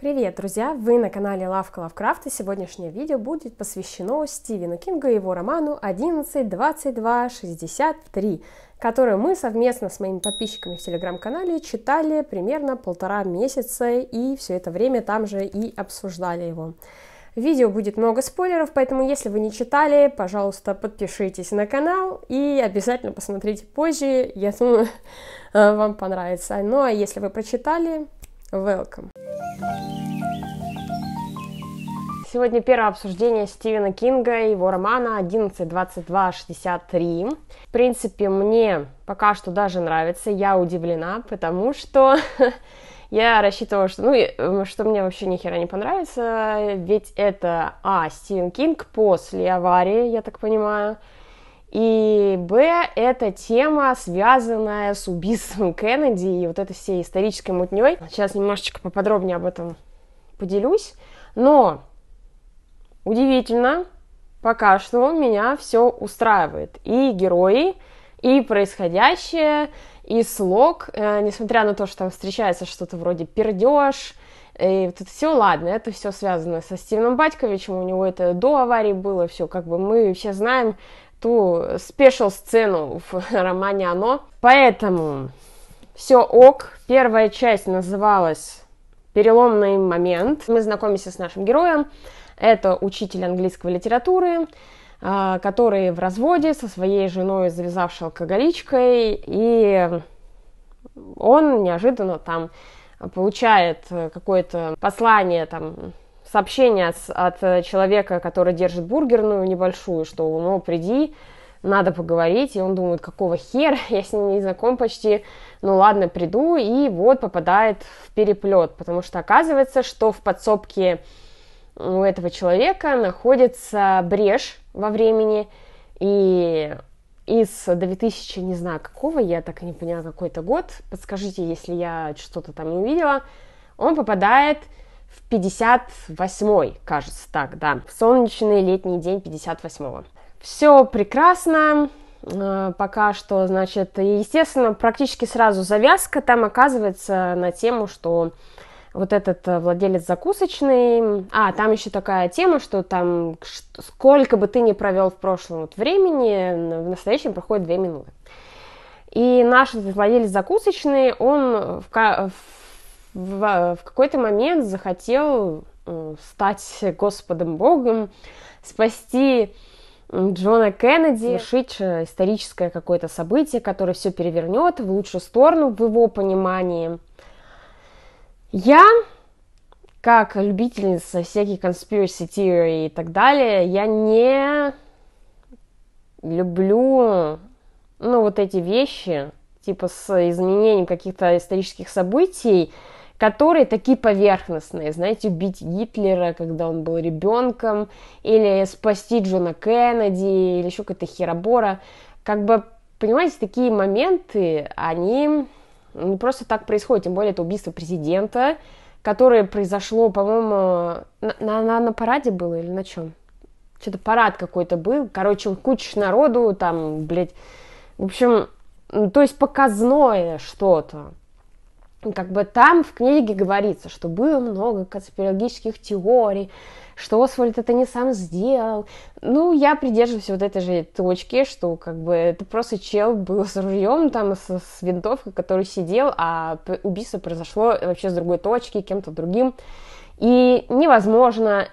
Привет, друзья! Вы на канале Лавка Лавкрафт, и сегодняшнее видео будет посвящено Стивену Кингу и его роману 11.22.63, который мы совместно с моими подписчиками в телеграм-канале читали примерно полтора месяца, и все это время там же и обсуждали его. В видео будет много спойлеров, поэтому если вы не читали, пожалуйста, подпишитесь на канал и обязательно посмотрите позже, я думаю, вам понравится. Ну а если вы прочитали, Welcome. Сегодня первое обсуждение Стивена Кинга и его романа 11.22.63. В принципе, мне пока что даже нравится, я удивлена, потому что я рассчитывала, что, ну, э, что мне вообще ни хера не понравится, ведь это, а, Стивен Кинг после аварии, я так понимаю, и Б — это тема, связанная с убийством Кеннеди и вот этой всей исторической мутней. Сейчас немножечко поподробнее об этом поделюсь. Но удивительно, пока что меня все устраивает. И герои, и происходящее, и слог, э, несмотря на то, что там встречается что-то вроде пердеж, э, и вот это все, ладно, это все связано со Стивеном Батьковичем, у него это до аварии было, все, как бы мы все знаем, ту спешл-сцену в романе «Оно». Поэтому все ок. Первая часть называлась «Переломный момент». Мы знакомимся с нашим героем. Это учитель английской литературы, а, который в разводе со своей женой, завязавшей алкоголичкой, и он неожиданно там получает э, какое-то послание там сообщение от, от э, человека, который держит бургерную небольшую, что, ну, приди, надо поговорить, и он думает, какого хера, я с ним не знаком почти, ну ладно, приду, и вот попадает в переплет, потому что оказывается, что в подсобке у ну, этого человека находится брешь во времени, и из 2000, не знаю какого, я так и не поняла, какой-то год, подскажите, если я что-то там не увидела, он попадает в 58 кажется так, да, в солнечный летний день 58-го. Все прекрасно, э, пока что, значит, естественно, практически сразу завязка там оказывается на тему, что вот этот э, владелец закусочной, а, там еще такая тема, что там сколько бы ты ни провел в прошлом вот времени, в настоящем проходит две минуты. И наш владелец закусочной, он в, в в, а, в какой-то момент захотел э, стать Господом Богом, спасти Джона Кеннеди, решить э, историческое какое-то событие, которое все перевернет в лучшую сторону в его понимании. Я, как любительница всяких conspiracy theory и так далее, я не люблю, ну, вот эти вещи, типа с изменением каких-то исторических событий, которые такие поверхностные, знаете, убить Гитлера, когда он был ребенком, или спасти Джона Кеннеди, или еще какая-то херобора. Как бы, понимаете, такие моменты, они не просто так происходят, тем более это убийство президента, которое произошло, по-моему, на, на, на параде было или на чем? Что-то парад какой-то был, короче, куча народу, там, блядь, в общем, ну, то есть показное что-то. Ну, как бы там в книге говорится, что было много конспирологических теорий, что Освальд это не сам сделал. Ну, я придерживаюсь вот этой же точки, что как бы это просто чел был с ружьем, там, с, с винтовкой, который сидел, а убийство произошло вообще с другой точки, кем-то другим. И невозможно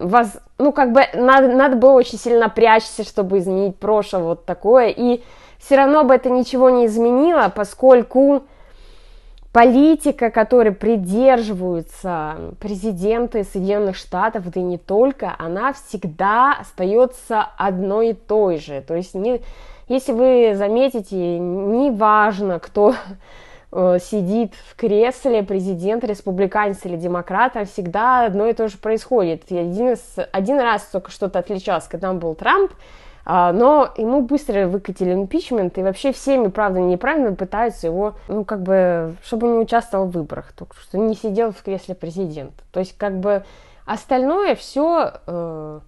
воз... ну, как бы надо, надо было очень сильно напрячься, чтобы изменить прошлое вот такое, и все равно бы это ничего не изменило, поскольку политика, которой придерживаются президенты Соединенных Штатов, да и не только, она всегда остается одной и той же. То есть, не, если вы заметите, неважно, кто э, сидит в кресле президент, республиканец или демократ, а всегда одно и то же происходит. Один, из, один раз только что-то отличалось, когда там был Трамп, а, но ему быстро выкатили импичмент, и вообще всеми, правда, неправильно пытаются его, ну, как бы, чтобы не участвовал в выборах, только что не сидел в кресле президента. То есть, как бы, остальное все э,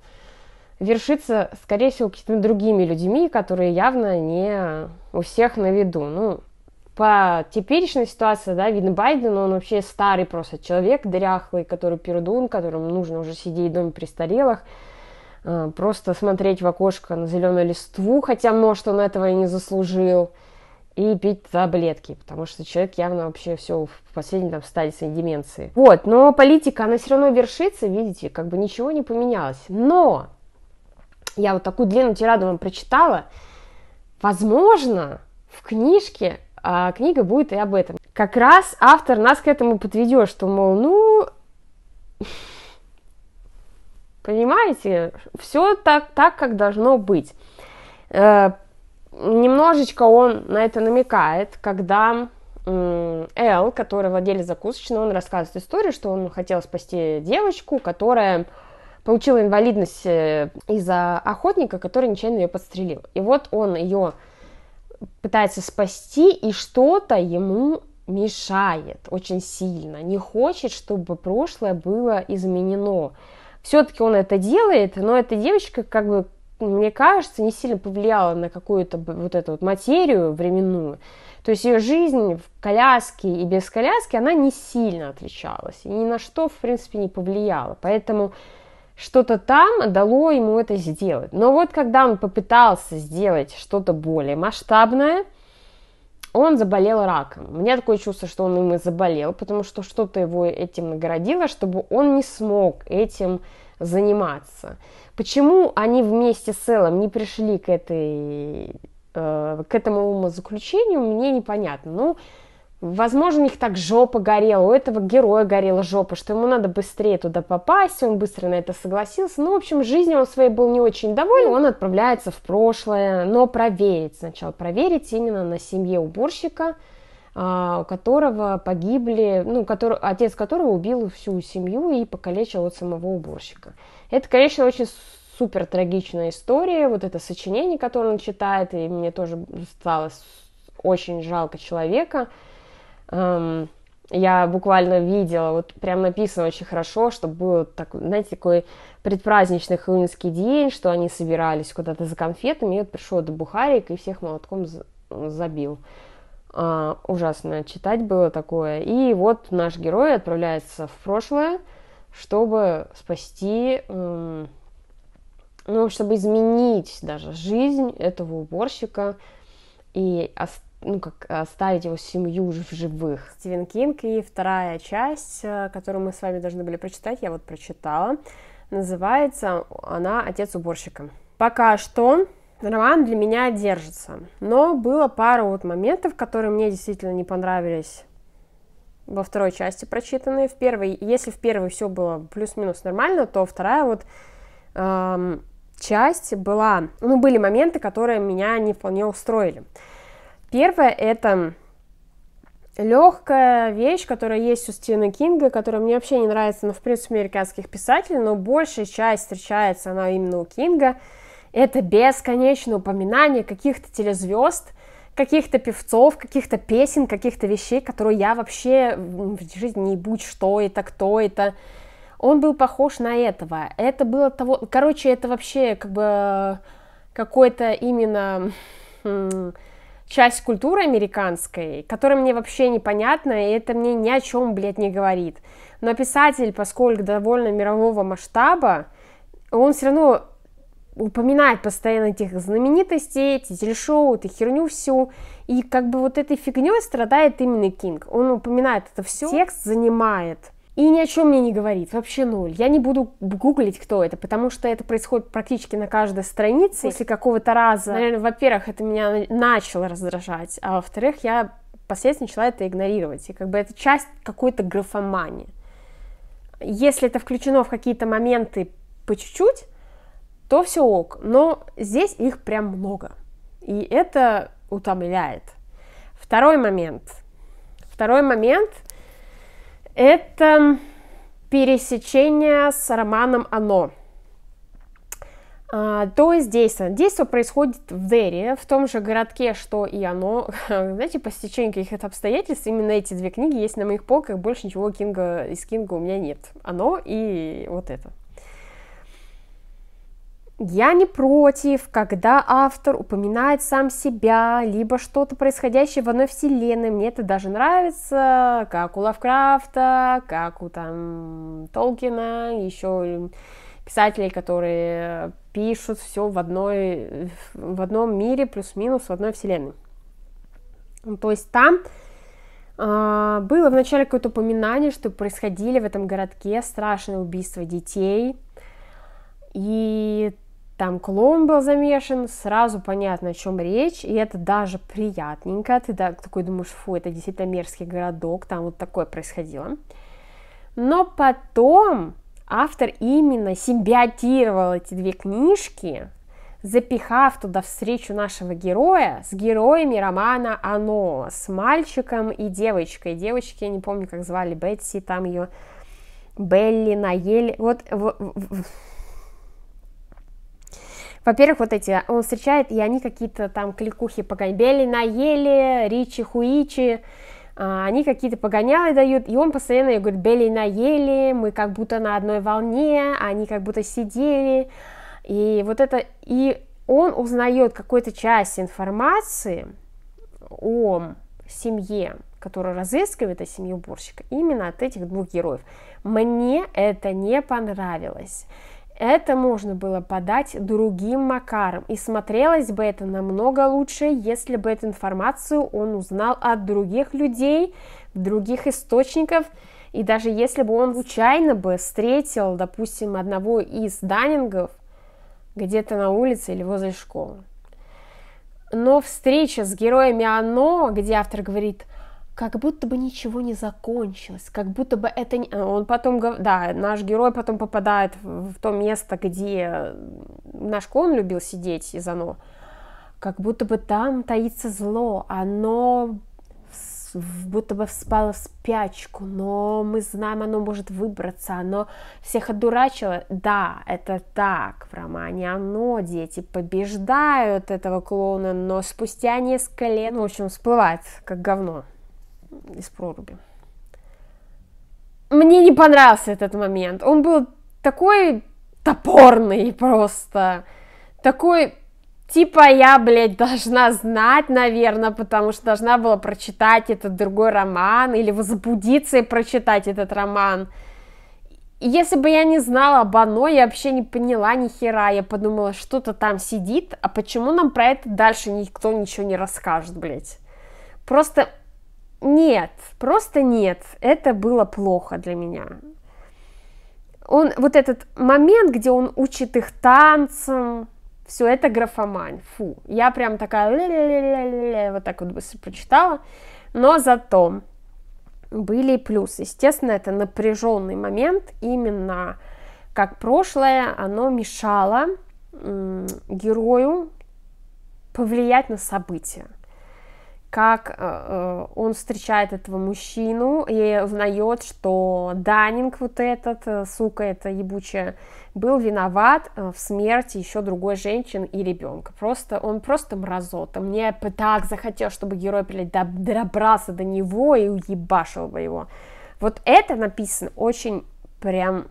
вершится, скорее всего, какими-то другими людьми, которые явно не у всех на виду. Ну, по теперешней ситуации, да, видно Байден, он вообще старый просто человек, дряхлый, который пердун, которому нужно уже сидеть в доме престарелых, Э, просто смотреть в окошко на зеленую листву, хотя, может, он этого и не заслужил, и пить таблетки, потому что человек явно вообще все в последней там стадии деменции. Вот, но политика, она все равно вершится, видите, как бы ничего не поменялось. Но я вот такую длинную тираду вам прочитала, возможно, в книжке а книга будет и об этом. Как раз автор нас к этому подведет, что, мол, ну, Понимаете? Все так, так как должно быть. Э, немножечко он на это намекает, когда э, Эл, который владелец закусочной, он рассказывает историю, что он хотел спасти девочку, которая получила инвалидность э, из-за охотника, который нечаянно ее подстрелил. И вот он ее пытается спасти, и что-то ему мешает очень сильно, не хочет, чтобы прошлое было изменено. Все-таки он это делает, но эта девочка, как бы, мне кажется, не сильно повлияла на какую-то вот эту вот материю временную. То есть ее жизнь в коляске и без коляски, она не сильно отличалась. И ни на что, в принципе, не повлияла. Поэтому что-то там дало ему это сделать. Но вот когда он попытался сделать что-то более масштабное – он заболел раком. У меня такое чувство, что он им и заболел, потому что что-то его этим наградило, чтобы он не смог этим заниматься. Почему они вместе с целым не пришли к этой э, к этому умозаключению, мне непонятно. Ну, Возможно, у них так жопа горела, у этого героя горела жопа, что ему надо быстрее туда попасть, он быстро на это согласился. Ну, в общем, жизнью он своей был не очень доволен, он отправляется в прошлое, но проверить сначала, проверить именно на семье уборщика, а, у которого погибли, ну, который, отец которого убил всю семью и покалечил от самого уборщика. Это, конечно, очень супер трагичная история, вот это сочинение, которое он читает, и мне тоже стало очень жалко человека, Эм, я буквально видела, вот прям написано очень хорошо, что был так, знаете, такой предпраздничный хэллоуинский день, что они собирались куда-то за конфетами, и вот пришел до Бухарик и всех молотком забил. А, ужасно читать было такое. И вот наш герой отправляется в прошлое, чтобы спасти, эм, ну, чтобы изменить даже жизнь этого уборщика и оставить ну, как э, оставить его семью в живых. Стивен Кинг и вторая часть, э, которую мы с вами должны были прочитать, я вот прочитала, называется она «Отец уборщика». Пока что роман для меня держится, но было пару вот моментов, которые мне действительно не понравились во второй части прочитанные. В первой, если в первой все было плюс-минус нормально, то вторая вот эм, часть была, ну, были моменты, которые меня не вполне устроили. Первое это легкая вещь, которая есть у Стивена Кинга, которая мне вообще не нравится, но ну, в принципе американских писателей, но большая часть встречается она именно у Кинга. Это бесконечное упоминание каких-то телезвезд, каких-то певцов, каких-то песен, каких-то вещей, которые я вообще в жизни не будь что это, кто это. Он был похож на этого. Это было того... Короче, это вообще как бы какое то именно хм, часть культуры американской, которая мне вообще непонятна, и это мне ни о чем, блядь, не говорит. Но писатель, поскольку довольно мирового масштаба, он все равно упоминает постоянно этих знаменитостей, эти телешоу, эту херню всю, и как бы вот этой фигней страдает именно Кинг. Он упоминает это все, текст занимает и ни о чем мне не говорит, вообще ноль. Я не буду гуглить, кто это, потому что это происходит практически на каждой странице. После какого-то раза, наверное, во-первых, это меня начало раздражать, а во-вторых, я последствия начала это игнорировать. И как бы это часть какой-то графомании. Если это включено в какие-то моменты по чуть-чуть, то все ок. Но здесь их прям много. И это утомляет. Второй момент. Второй момент — это пересечение с романом «Оно». А, то есть действие. Действие происходит в Дерри, в том же городке, что и оно. Знаете, по стечению каких-то обстоятельств именно эти две книги есть на моих полках, больше ничего Кинга из Кинга у меня нет. Оно и вот это. Я не против, когда автор упоминает сам себя, либо что-то происходящее в одной вселенной. Мне это даже нравится, как у Лавкрафта, как у там Толкина, еще писателей, которые пишут все в, одной, в одном мире, плюс-минус, в одной вселенной. Ну, то есть там э, было вначале какое-то упоминание, что происходили в этом городке страшные убийства детей. И там клоун был замешан, сразу понятно, о чем речь, и это даже приятненько, ты да, такой думаешь, фу, это действительно мерзкий городок, там вот такое происходило. Но потом автор именно симбиотировал эти две книжки, запихав туда встречу нашего героя с героями романа «Оно», с мальчиком и девочкой. Девочки, я не помню, как звали, Бетси, там ее Белли, Наель, вот в, в, во-первых, вот эти, а, он встречает, и они какие-то там кликухи погоняли, наели, ричи, хуичи, а, они какие-то погоняли дают, и он постоянно говорит, бели наели, мы как будто на одной волне, они как будто сидели, и вот это, и он узнает какую-то часть информации о семье, которая разыскивает о семье уборщика, именно от этих двух героев. Мне это не понравилось. Это можно было подать другим Макаром, и смотрелось бы это намного лучше, если бы эту информацию он узнал от других людей, других источников, и даже если бы он случайно бы встретил, допустим, одного из Даннингов где-то на улице или возле школы. Но встреча с героями Оно, где автор говорит – как будто бы ничего не закончилось, как будто бы это... Не... А, он потом, да, наш герой потом попадает в то место, где наш кон любил сидеть из оно, как будто бы там таится зло, оно будто бы вспало в спячку, но мы знаем, оно может выбраться, оно всех одурачило. Да, это так, в романе оно, дети побеждают этого клоуна, но спустя несколько лет, ну, в общем, всплывает, как говно из проруби. Мне не понравился этот момент. Он был такой топорный просто. Такой, типа, я, блядь, должна знать, наверное, потому что должна была прочитать этот другой роман или возбудиться и прочитать этот роман. Если бы я не знала об оно, я вообще не поняла ни хера. Я подумала, что-то там сидит, а почему нам про это дальше никто ничего не расскажет, блядь? Просто нет, просто нет. Это было плохо для меня. Он, вот этот момент, где он учит их танцам, все это графомань, фу. Я прям такая ля -ля -ля вот так вот бы прочитала. Но зато были и плюсы. Естественно, это напряженный момент, именно как прошлое, оно мешало герою повлиять на события как э, э, он встречает этого мужчину и узнает, что Данинг вот этот, э, сука это ебучая, был виноват э, в смерти еще другой женщины и ребенка. Просто он просто мразота. Мне так захотел, чтобы герой, блядь, добрался до него и уебашил бы его. Вот это написано очень прям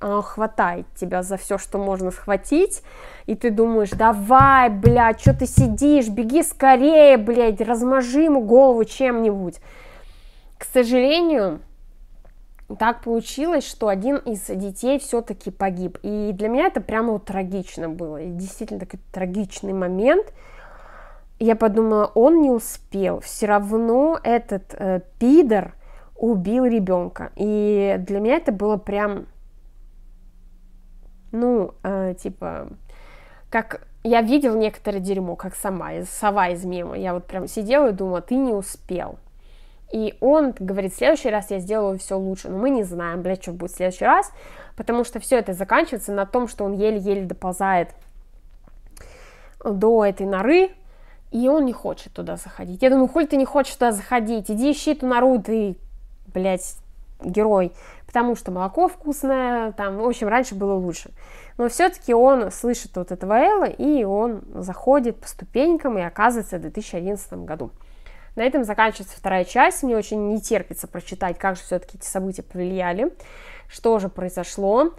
а, хватает тебя за все, что можно схватить, и ты думаешь, давай, блядь, что ты сидишь, беги скорее, блядь, размажи ему голову чем-нибудь. К сожалению, так получилось, что один из детей все-таки погиб. И для меня это прямо вот трагично было. И действительно такой трагичный момент. Я подумала, он не успел. Все равно этот э, пидор убил ребенка. И для меня это было прям ну, э, типа, как я видел некоторое дерьмо, как сама, из, сова из мема. Я вот прям сидела и думала, ты не успел. И он говорит, в следующий раз я сделаю все лучше. Но мы не знаем, блядь, что будет в следующий раз, потому что все это заканчивается на том, что он еле-еле доползает до этой норы, и он не хочет туда заходить. Я думаю, хуй ты не хочешь туда заходить, иди ищи ту нору, ты, блядь, герой потому что молоко вкусное, там, в общем, раньше было лучше. Но все-таки он слышит вот этого Элла, и он заходит по ступенькам и оказывается в 2011 году. На этом заканчивается вторая часть. Мне очень не терпится прочитать, как же все-таки эти события повлияли, что же произошло,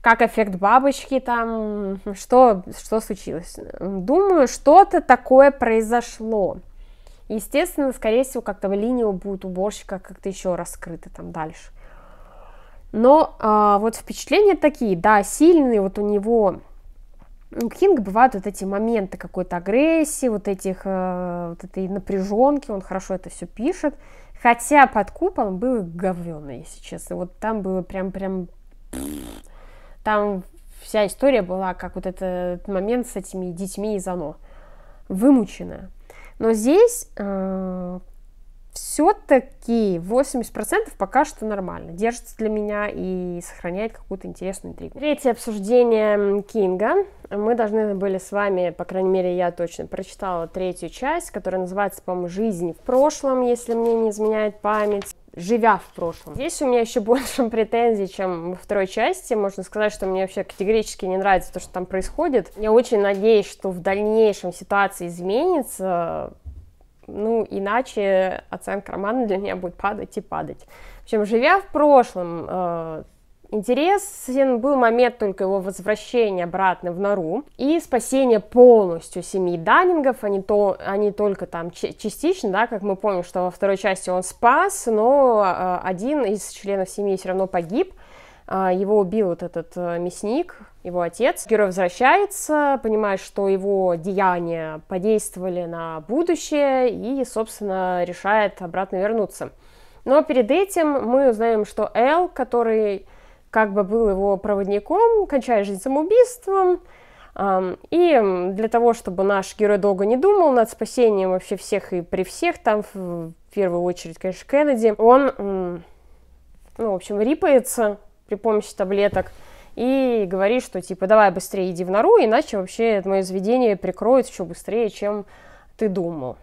как эффект бабочки там, что, что случилось. Думаю, что-то такое произошло. Естественно, скорее всего, как-то в линию будет уборщика как-то еще раскрыта там дальше. Но а, вот впечатления такие, да, сильные, вот у него у Кинга бывают вот эти моменты какой-то агрессии, вот этих, э, вот этой напряженки, он хорошо это все пишет. Хотя под куполом было говёно, если честно. Вот там было прям-прям... Там вся история была, как вот этот момент с этими детьми из оно. Вымученная. Но здесь э, все-таки 80% пока что нормально. Держится для меня и сохраняет какую-то интересную интригу. Третье обсуждение Кинга. Мы должны были с вами, по крайней мере, я точно прочитала третью часть, которая называется, по-моему, «Жизнь в прошлом», если мне не изменяет память живя в прошлом. Здесь у меня еще больше претензий, чем во второй части. Можно сказать, что мне вообще категорически не нравится то, что там происходит. Я очень надеюсь, что в дальнейшем ситуация изменится, ну, иначе оценка романа для меня будет падать и падать. В общем, живя в прошлом, э, интересен был момент только его возвращения обратно в нору и спасения полностью семьи Даннингов, они, а то, они а только там частично, да, как мы помним, что во второй части он спас, но э, один из членов семьи все равно погиб, а, его убил вот этот э, мясник, его отец. Герой возвращается, понимает, что его деяния подействовали на будущее и, собственно, решает обратно вернуться. Но перед этим мы узнаем, что Эл, который как бы был его проводником, кончает жизнь самоубийством, и для того, чтобы наш герой долго не думал над спасением вообще всех и при всех, там в первую очередь, конечно, Кеннеди, он, ну, в общем, рипается, при помощи таблеток и говорит, что типа давай быстрее иди в нору, иначе вообще это мое заведение прикроет еще быстрее, чем ты думал.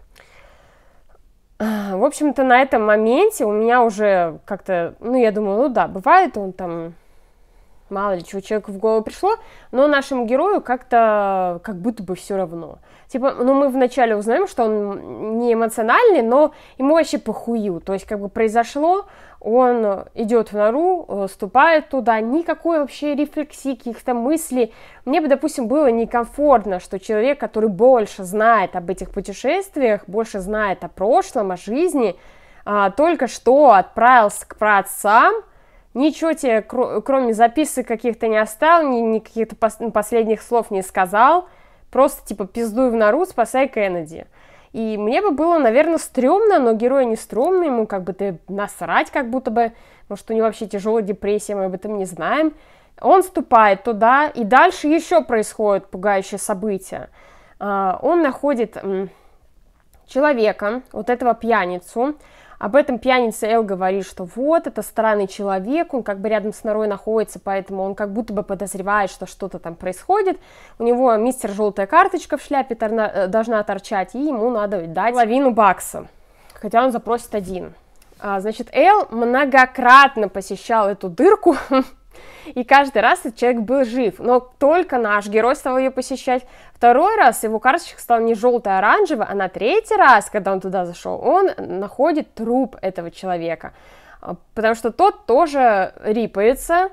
В общем-то, на этом моменте у меня уже как-то, ну, я думаю, ну да, бывает он там, мало ли чего человеку в голову пришло, но нашему герою как-то, как будто бы все равно. Типа, ну, мы вначале узнаем, что он не эмоциональный, но ему вообще похую, то есть как бы произошло, он э, идет в нору, э, ступает туда, никакой вообще рефлексии, каких-то мыслей. Мне бы, допустим, было некомфортно, что человек, который больше знает об этих путешествиях, больше знает о прошлом, о жизни, а, только что отправился к праотцам, ничего тебе, кроме записок каких-то не оставил, ни, каких-то последних слов не сказал, просто типа пиздуй в нору, спасай Кеннеди. И мне бы было, наверное, стрёмно, но герой не стрёмный, ему как бы ты насрать как будто бы, потому что у него вообще тяжелая депрессия, мы об этом не знаем. Он ступает туда, и дальше еще происходят пугающие события. А, он находит человека, вот этого пьяницу, об этом пьяница Эл говорит, что вот, это странный человек, он как бы рядом с норой находится, поэтому он как будто бы подозревает, что что-то там происходит. У него мистер желтая карточка в шляпе торна, э, должна торчать, и ему надо дать половину бакса, хотя он запросит один. А, значит, Эл многократно посещал эту дырку, и каждый раз этот человек был жив. Но только наш герой стал ее посещать, Второй раз его карточка стала не желтая, а оранжевая, а на третий раз, когда он туда зашел, он находит труп этого человека, а, потому что тот тоже рипается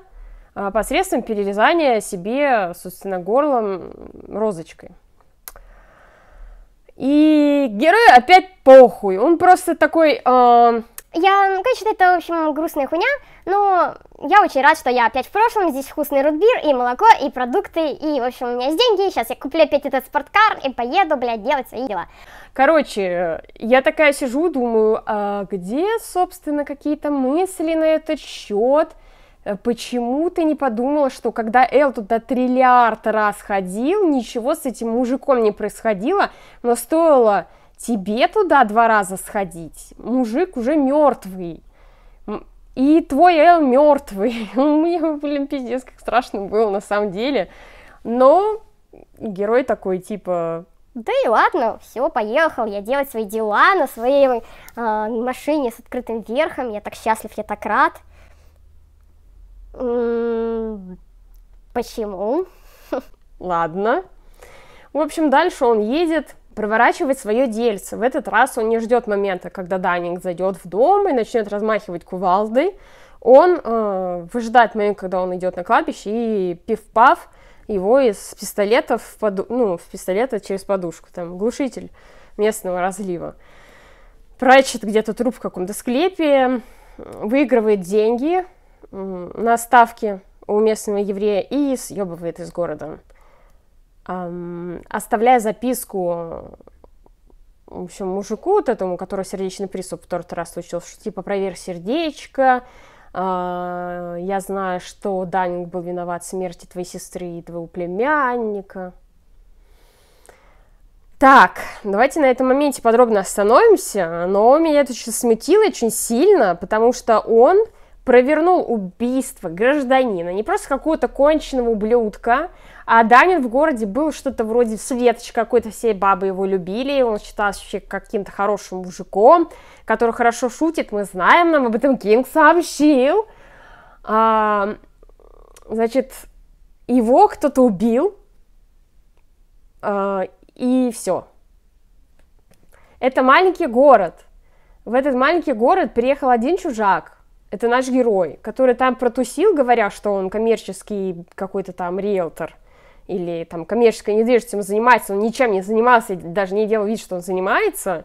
а, посредством перерезания себе, собственно, горлом розочкой. И герой опять похуй. Он просто такой, а, я, ну, конечно, это, в общем, грустная хуйня, но я очень рад, что я опять в прошлом, здесь вкусный рутбир, и молоко, и продукты, и, в общем, у меня есть деньги, сейчас я куплю опять этот спорткар и поеду, блядь, делать свои дела. Короче, я такая сижу, думаю, а где, собственно, какие-то мысли на этот счет? Почему ты не подумала, что когда Эл туда триллиард раз ходил, ничего с этим мужиком не происходило, но стоило тебе туда два раза сходить, мужик уже мертвый, и твой Эл мертвый. Мне, блин, пиздец, как страшно было на самом деле. Но герой такой, типа, да и ладно, все, поехал я делать свои дела на своей э, машине с открытым верхом, я так счастлив, я так рад. М-м- почему? Ладно. В общем, дальше он едет, проворачивать свое дельце. В этот раз он не ждет момента, когда Данинг зайдет в дом и начнет размахивать кувалдой. Он э, выжидает момент, когда он идет на кладбище, и пив-пав его из пистолета в поду... ну, в пистолета через подушку, там глушитель местного разлива. Прячет где-то труп в каком-то склепе, выигрывает деньги на ставки у местного еврея и съебывает из города оставляя записку в общем, мужику вот этому, у которого сердечный приступ второй раз случился, что типа проверь сердечко, а, я знаю, что Данинг был виноват в смерти твоей сестры и твоего племянника. Так, давайте на этом моменте подробно остановимся, но меня это очень смутило очень сильно, потому что он провернул убийство гражданина, не просто какого-то конченного ублюдка, а Данин в городе был что-то вроде светоч какой-то, все бабы его любили, он считался вообще каким-то хорошим мужиком, который хорошо шутит, мы знаем, нам об этом Кинг сообщил. А, значит, его кто-то убил, а, и все. Это маленький город. В этот маленький город приехал один чужак, это наш герой, который там протусил, говоря, что он коммерческий какой-то там риэлтор – или там коммерческой недвижимостью занимается, он ничем не занимался, даже не делал вид, что он занимается,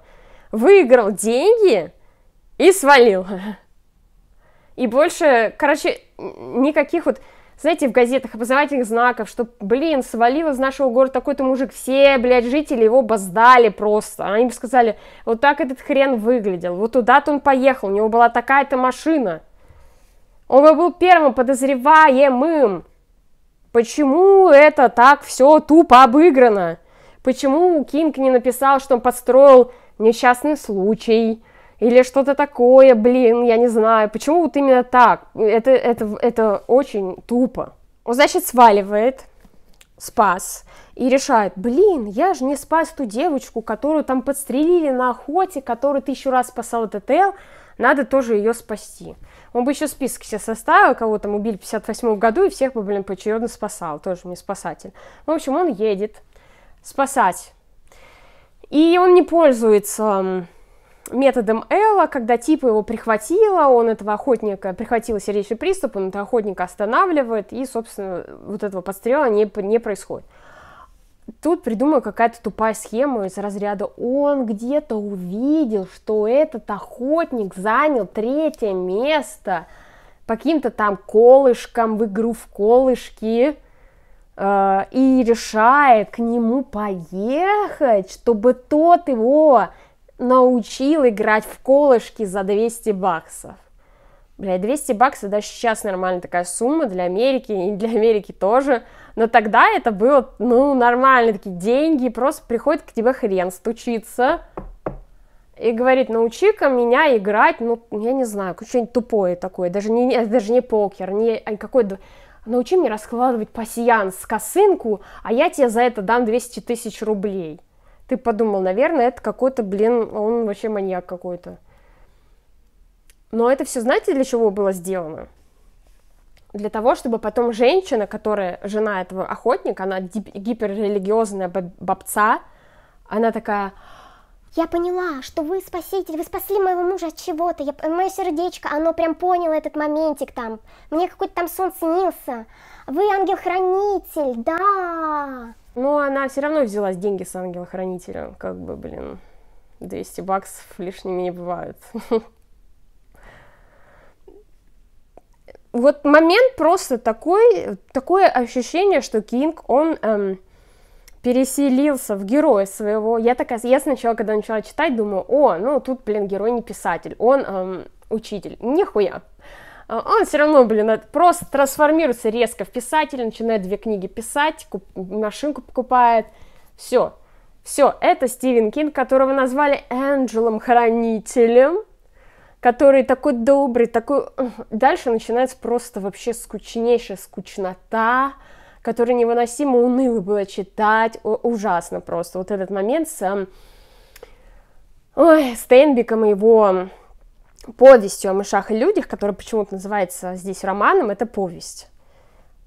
выиграл деньги и свалил. И больше, короче, никаких вот, знаете, в газетах образовательных знаков, что, блин, свалил из нашего города такой-то мужик, все, блядь, жители его обоздали просто. Они а бы сказали, вот так этот хрен выглядел, вот туда-то он поехал, у него была такая-то машина. Он был первым подозреваемым. Почему это так все тупо обыграно? Почему Кинг не написал, что он подстроил несчастный случай? Или что-то такое, блин, я не знаю. Почему вот именно так? Это, это, это очень тупо. Он, значит, сваливает, спас, и решает, блин, я же не спас ту девочку, которую там подстрелили на охоте, которую тысячу раз спасал ТТЛ, надо тоже ее спасти. Он бы еще список себе составил, кого там убили в 58 году, и всех бы, блин, поочередно спасал, тоже мне спасатель. В общем, он едет спасать. И он не пользуется методом Элла, когда типа его прихватило, он этого охотника, прихватил сердечный приступ, он этого охотника останавливает, и, собственно, вот этого подстрела не, не происходит тут придумала какая-то тупая схема из разряда «Он где-то увидел, что этот охотник занял третье место по каким-то там колышкам в игру в колышки» э, и решает к нему поехать, чтобы тот его научил играть в колышки за 200 баксов. Бля, 200 баксов даже сейчас нормально такая сумма для Америки, и для Америки тоже – но тогда это было, ну, нормально, такие деньги, просто приходит к тебе хрен стучиться и говорит, научи-ка меня играть, ну, я не знаю, что-нибудь тупое такое, даже не, даже не покер, не а какой то научи меня раскладывать пассианс с косынку, а я тебе за это дам 200 тысяч рублей. Ты подумал, наверное, это какой-то, блин, он вообще маньяк какой-то. Но это все, знаете, для чего было сделано? для того, чтобы потом женщина, которая жена этого охотника, она гиперрелигиозная бабца, она такая, я поняла, что вы спаситель, вы спасли моего мужа от чего-то, я, мое сердечко, оно прям поняло этот моментик там, мне какой-то там сон снился, вы ангел-хранитель, да. Но она все равно взяла деньги с ангела-хранителя, как бы, блин, 200 баксов лишними не бывают. вот момент просто такой, такое ощущение, что Кинг, он эм, переселился в героя своего. Я такая, я сначала, когда начала читать, думаю, о, ну тут, блин, герой не писатель, он эм, учитель. Нихуя. А он все равно, блин, просто трансформируется резко в писателя, начинает две книги писать, куп, машинку покупает. Все. Все, это Стивен Кинг, которого назвали Энджелом-хранителем который такой добрый, такой... Э, дальше начинается просто вообще скучнейшая скучнота, которая невыносимо уныло было читать, ужасно просто. Вот этот момент с эм, Ой, Стейнбеком и его повестью о мышах и людях, которая почему-то называется здесь романом, это повесть.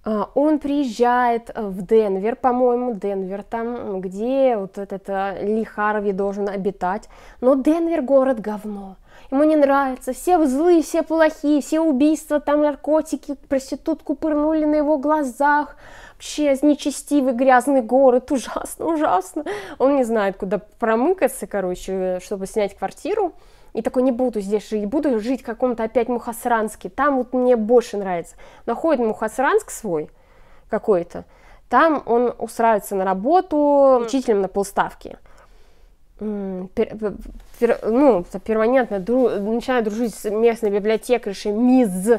А, он приезжает э, в Денвер, по-моему, Денвер там, где вот этот э, Ли Харви должен обитать. Но Денвер город говно ему не нравится, все злые, все плохие, все убийства, там наркотики, проститутку пырнули на его глазах, вообще нечестивый грязный город, ужасно, ужасно. Он не знает, куда промыкаться, короче, чтобы снять квартиру. И такой, не буду здесь жить, буду жить в каком-то опять Мухасранске, там вот мне больше нравится. Находит Мухасранск свой какой-то, там он устраивается на работу учителем на полставки пер, ну, перманентно дру, начинаю дружить с местной библиотекаршей Миз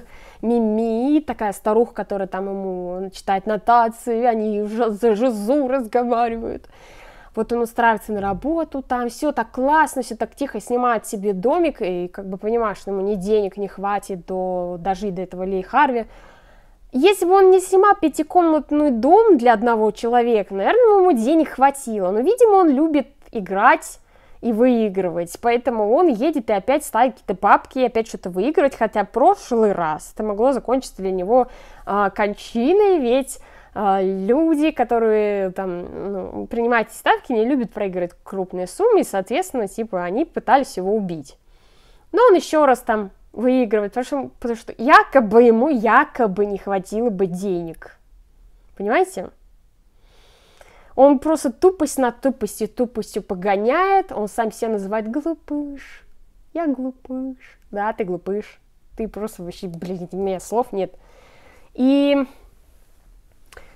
Мими, такая старуха, которая там ему читает нотации, они уже за жизу разговаривают. Вот он устраивается на работу, там все так классно, все так тихо, снимает себе домик, и как бы понимаешь, что ему ни денег не хватит до, даже до этого Лей Харви. Если бы он не снимал пятикомнатный дом для одного человека, наверное, ему денег хватило. Но, видимо, он любит играть и выигрывать. Поэтому он едет и опять ставит какие-то папки, и опять что-то выигрывать, хотя прошлый раз это могло закончиться для него э, кончиной, ведь э, люди, которые там ну, принимают ставки, не любят проигрывать крупные суммы, и, соответственно, типа они пытались его убить. Но он еще раз там выигрывает, потому что, потому что якобы ему якобы не хватило бы денег. Понимаете? Он просто тупость над тупостью, тупостью погоняет. Он сам себя называет глупыш. Я глупыш. Да, ты глупыш. Ты просто вообще, блин, у меня слов нет. И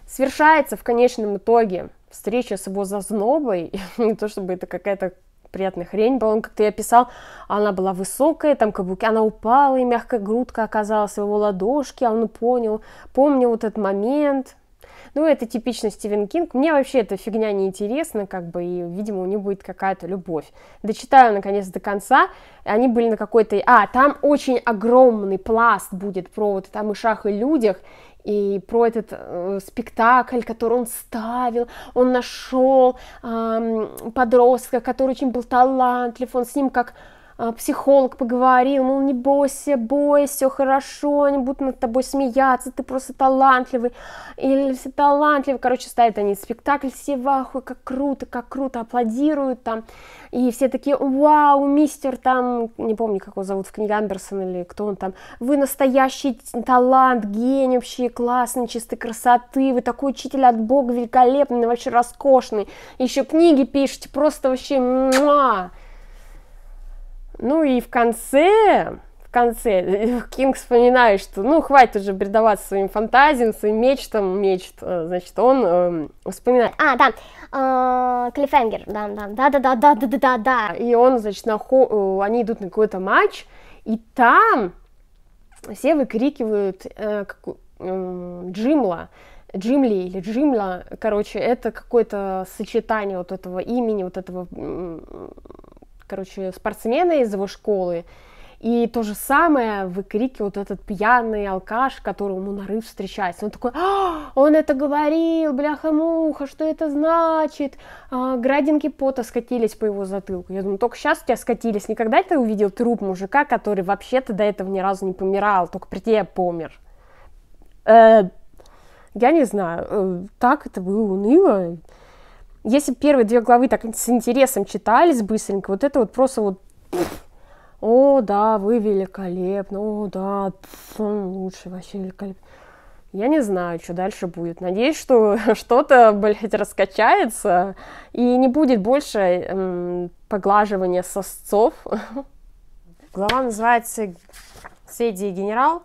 свершается в конечном итоге встреча с его зазнобой. Не то чтобы это какая-то приятная хрень была. Он как-то я писал, она была высокая, там каблуки, она упала, и мягкая грудка оказалась в его ладошке, а он понял, помнил вот этот момент, ну, это типично Стивен Кинг. Мне вообще эта фигня не интересна, как бы, и, видимо, у нее будет какая-то любовь. Дочитаю, наконец, до конца. Они были на какой-то... А, там очень огромный пласт будет про вот там и шах, и людях, и про этот э, спектакль, который он ставил, он нашел э, подростка, который очень был талантлив, он с ним как а, психолог поговорил, мол, не бойся, бойся, все хорошо, они будут над тобой смеяться, ты просто талантливый, или все талантливый, короче, ставят они спектакль, все в ахуе, как круто, как круто, аплодируют там, и все такие, вау, мистер там, не помню, как его зовут, в книге Андерсон или кто он там, вы настоящий талант, гений вообще, классный, чистой красоты, вы такой учитель от бога великолепный, вообще роскошный, еще книги пишете, просто вообще, муа! Ну и в конце, в конце Кинг вспоминает, что ну хватит уже бредоваться своим фантазиям, своим мечтам, мечт, э, значит, он э, вспоминает. А, да, э, Клиффенгер, да, да, да, да, да, да, да, да, да. И он, значит, нахо... Э, они идут на какой-то матч, и там все выкрикивают э, как, э, Джимла, Джимли или Джимла, короче, это какое-то сочетание вот этого имени, вот этого короче, спортсмена из его школы, и то же самое выкрикивает вот этот пьяный алкаш, которому нарыв встречается. Он такой, а, он это говорил, бляха-муха, что это значит? А, градинки пота скатились по его затылку. Я думаю, только сейчас у тебя скатились. Никогда ты увидел труп мужика, который вообще-то до этого ни разу не помирал, только при тебе помер. Э, я не знаю, э, так это было уныло. Если первые две главы так с интересом читались быстренько, вот это вот просто вот о, да, вы великолепны, о, да, лучше вообще великолепно. Я не знаю, что дальше будет. Надеюсь, что что-то, блядь, раскачается, и не будет больше эм, поглаживания сосцов. Глава называется «Седи генерал».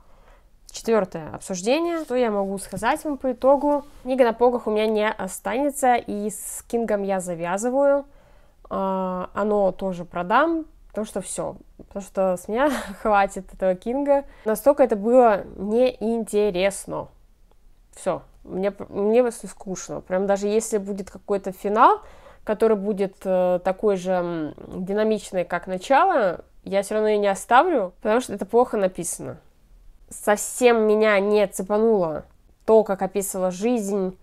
Четвертое обсуждение. Что я могу сказать вам по итогу? Книга на полках у меня не останется, и с Кингом я завязываю. А, оно тоже продам, потому что все. Потому что с меня хватит этого Кинга. Настолько это было неинтересно. Все. Мне, мне скучно. Прям даже если будет какой-то финал, который будет э, такой же динамичный, как начало, я все равно ее не оставлю, потому что это плохо написано совсем меня не цепануло то, как описывала жизнь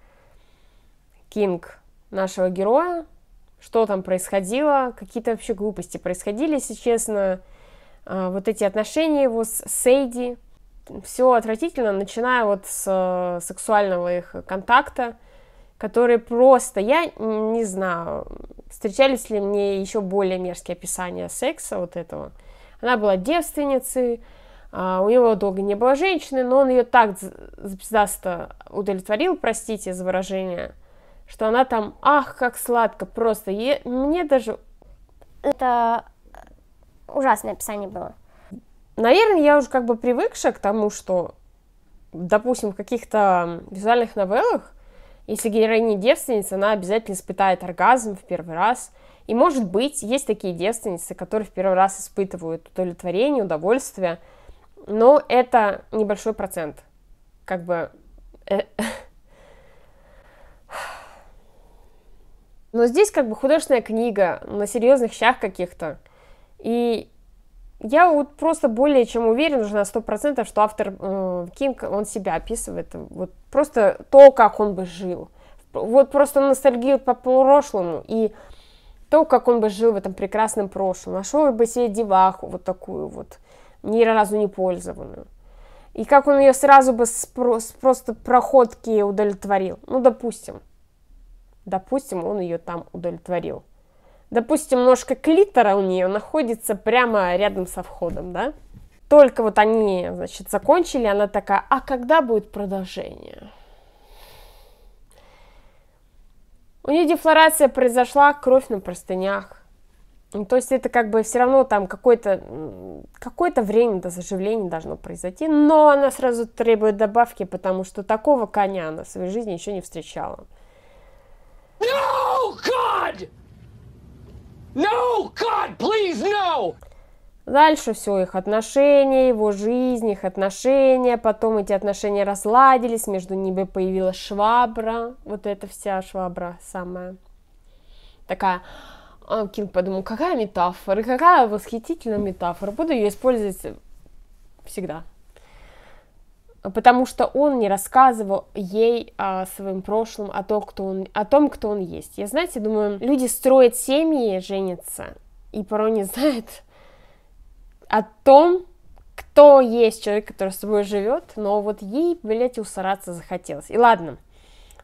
Кинг нашего героя, что там происходило, какие-то вообще глупости происходили, если честно, а, вот эти отношения его с Сейди, все отвратительно, начиная вот с э, сексуального их контакта, которые просто, я не знаю, встречались ли мне еще более мерзкие описания секса вот этого. Она была девственницей, а, у него долго не было женщины, но он ее так запиздаста удовлетворил, простите за выражение, что она там, ах, как сладко, просто, е... мне даже... Это ужасное описание было. Наверное, я уже как бы привыкшая к тому, что, допустим, в каких-то визуальных новеллах, если героиня девственница, она обязательно испытает оргазм в первый раз – и может быть, есть такие девственницы, которые в первый раз испытывают удовлетворение, удовольствие, но ну, это небольшой процент. Как бы... Э, но здесь как бы художественная книга на серьезных щах каких-то. И я вот просто более чем уверен уже на 100%, что автор э, он себя описывает. Вот просто то, как он бы жил. Вот просто ностальгирует по прошлому. И то, как он бы жил в этом прекрасном прошлом. Нашел бы себе деваху вот такую вот ни разу не пользованную. И как он ее сразу бы с, просто проходки удовлетворил. Ну, допустим. Допустим, он ее там удовлетворил. Допустим, ножка клитора у нее находится прямо рядом со входом, да? Только вот они, значит, закончили, она такая, а когда будет продолжение? У нее дефлорация произошла, кровь на простынях. Ну, то есть это как бы все равно там какое-то какое время до заживления должно произойти, но она сразу требует добавки, потому что такого коня она в своей жизни еще не встречала. No, God! No, God, please, no! Дальше все, их отношения, его жизнь, их отношения, потом эти отношения разладились, между ними появилась швабра, вот эта вся швабра самая. Такая, а Кинг подумал, какая метафора, какая восхитительная метафора. Буду ее использовать всегда. Потому что он не рассказывал ей о а, своем прошлом, о том, кто он, о том, кто он есть. Я, знаете, думаю, люди строят семьи, женятся, и порой не знают о том, кто есть человек, который с тобой живет, но вот ей, блядь, усараться захотелось. И ладно,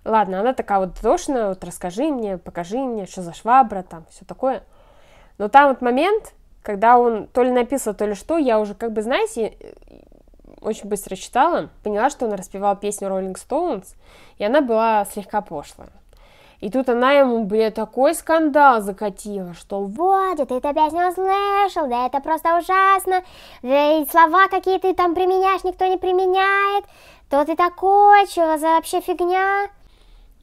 Ладно, она такая вот дошная, вот расскажи мне, покажи мне, что за швабра там, все такое. Но там вот момент, когда он то ли написал, то ли что, я уже как бы, знаете, э, очень быстро читала, поняла, что он распевал песню Rolling Stones, и она была слегка пошлая. И тут она ему, бля, такой скандал закатила, что вот, ты эту песню услышал, да это просто ужасно, да и слова какие ты там применяешь, никто не применяет, то ты такой, что за вообще фигня?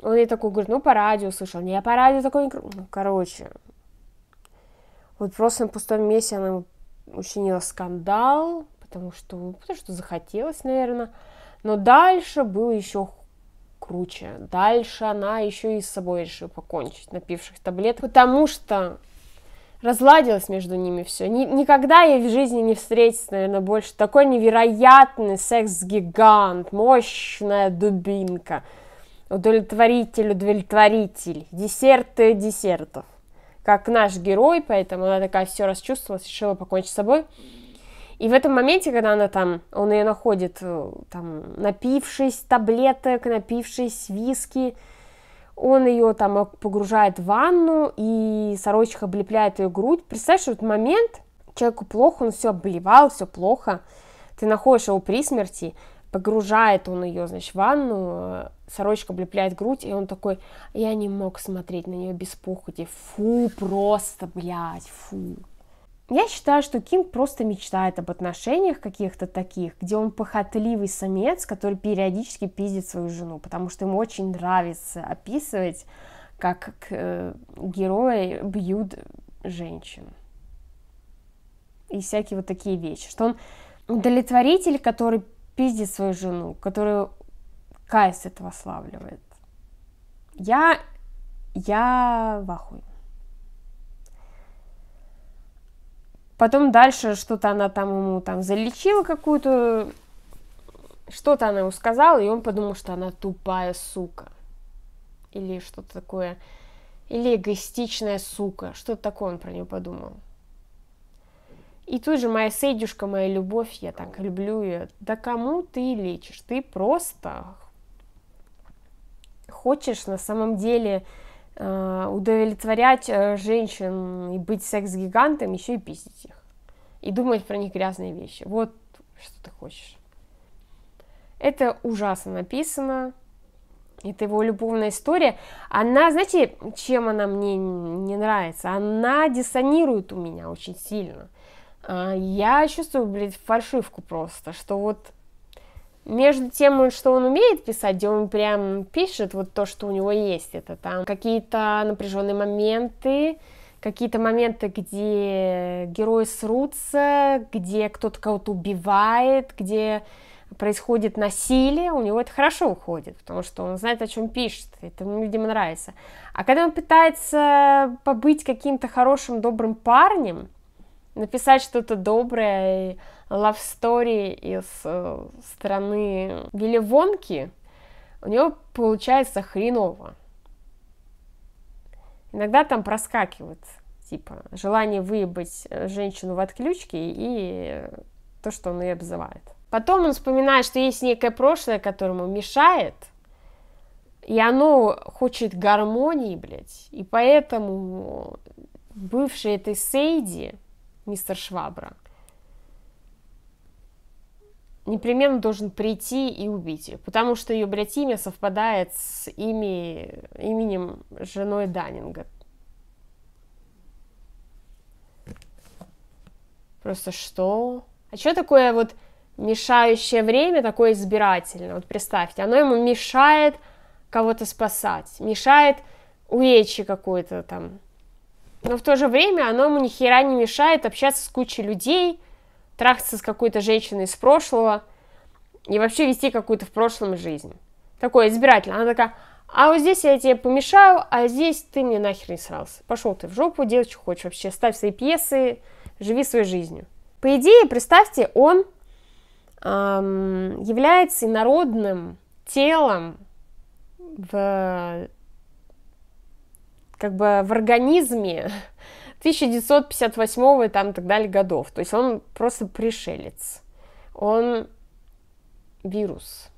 Он ей такой говорит, ну, по радио слышал. Не, я по радио такой не... Ну, короче. Вот просто на пустом месте она учинила скандал, потому что, потому что захотелось, наверное. Но дальше было еще круче. Дальше она еще и с собой решила покончить, напивших таблеток, потому что разладилось между ними все. Ни, никогда я в жизни не встретится, наверное, больше такой невероятный секс-гигант, мощная дубинка удовлетворитель, удовлетворитель, десерты, десертов. Как наш герой, поэтому она такая все расчувствовалась, решила покончить с собой. И в этом моменте, когда она там, он ее находит, э, там, напившись таблеток, напившись виски, он ее там погружает в ванну, и сорочка облепляет ее грудь. Представляешь, этот момент, человеку плохо, он все обливал, все плохо, ты находишь его при смерти, погружает он ее, значит, в ванну, э, сорочка облепляет грудь, и он такой, я не мог смотреть на нее без похоти, фу, просто, блядь, фу. Я считаю, что Кинг просто мечтает об отношениях каких-то таких, где он похотливый самец, который периодически пиздит свою жену, потому что ему очень нравится описывать, как э, герои бьют женщин. И всякие вот такие вещи, что он удовлетворитель, который пиздит свою жену, которую Кайс этого славливает. Я... Я в ахуе. Потом дальше что-то она там ему там залечила какую-то... Что-то она ему сказала, и он подумал, что она тупая сука. Или что-то такое... Или эгоистичная сука. Что-то такое он про нее подумал. И тут же моя Сейдюшка, моя любовь, я так люблю ее. Да кому ты лечишь? Ты просто хочешь на самом деле э, удовлетворять э, женщин и быть секс-гигантом, еще и пиздить их. И думать про них грязные вещи. Вот что ты хочешь. Это ужасно написано. Это его любовная история. Она, знаете, чем она мне не нравится? Она диссонирует у меня очень сильно. А, я чувствую, блядь, фальшивку просто, что вот между тем, что он умеет писать, где он прям пишет вот то, что у него есть, это там какие-то напряженные моменты, какие-то моменты, где герои срутся, где кто-то кого-то убивает, где происходит насилие, у него это хорошо уходит, потому что он знает, о чем пишет, это ему, видимо, нравится. А когда он пытается побыть каким-то хорошим, добрым парнем, написать что-то доброе, и love story из э, стороны Вилли у него получается хреново. Иногда там проскакивает, типа, желание выебать э, женщину в отключке и то, что он ее обзывает. Потом он вспоминает, что есть некое прошлое, которому мешает, и оно хочет гармонии, блядь. И поэтому бывший этой Сейди, мистер Швабра. Непременно должен прийти и убить ее, потому что ее, блядь, имя совпадает с ими, именем женой Даннинга. Просто что? А что такое вот мешающее время такое избирательное? Вот представьте, оно ему мешает кого-то спасать, мешает увечи какое то там но в то же время оно ему ни хера не мешает общаться с кучей людей, трахаться с какой-то женщиной из прошлого и вообще вести какую-то в прошлом жизнь. Такое избирательно. Она такая, а вот здесь я тебе помешаю, а здесь ты мне нахер не срался. Пошел ты в жопу, делай, что хочешь вообще, ставь свои пьесы, живи своей жизнью. По идее, представьте, он эм, является инородным телом в как бы в организме 1958 и там так далее годов. То есть он просто пришелец. Он вирус.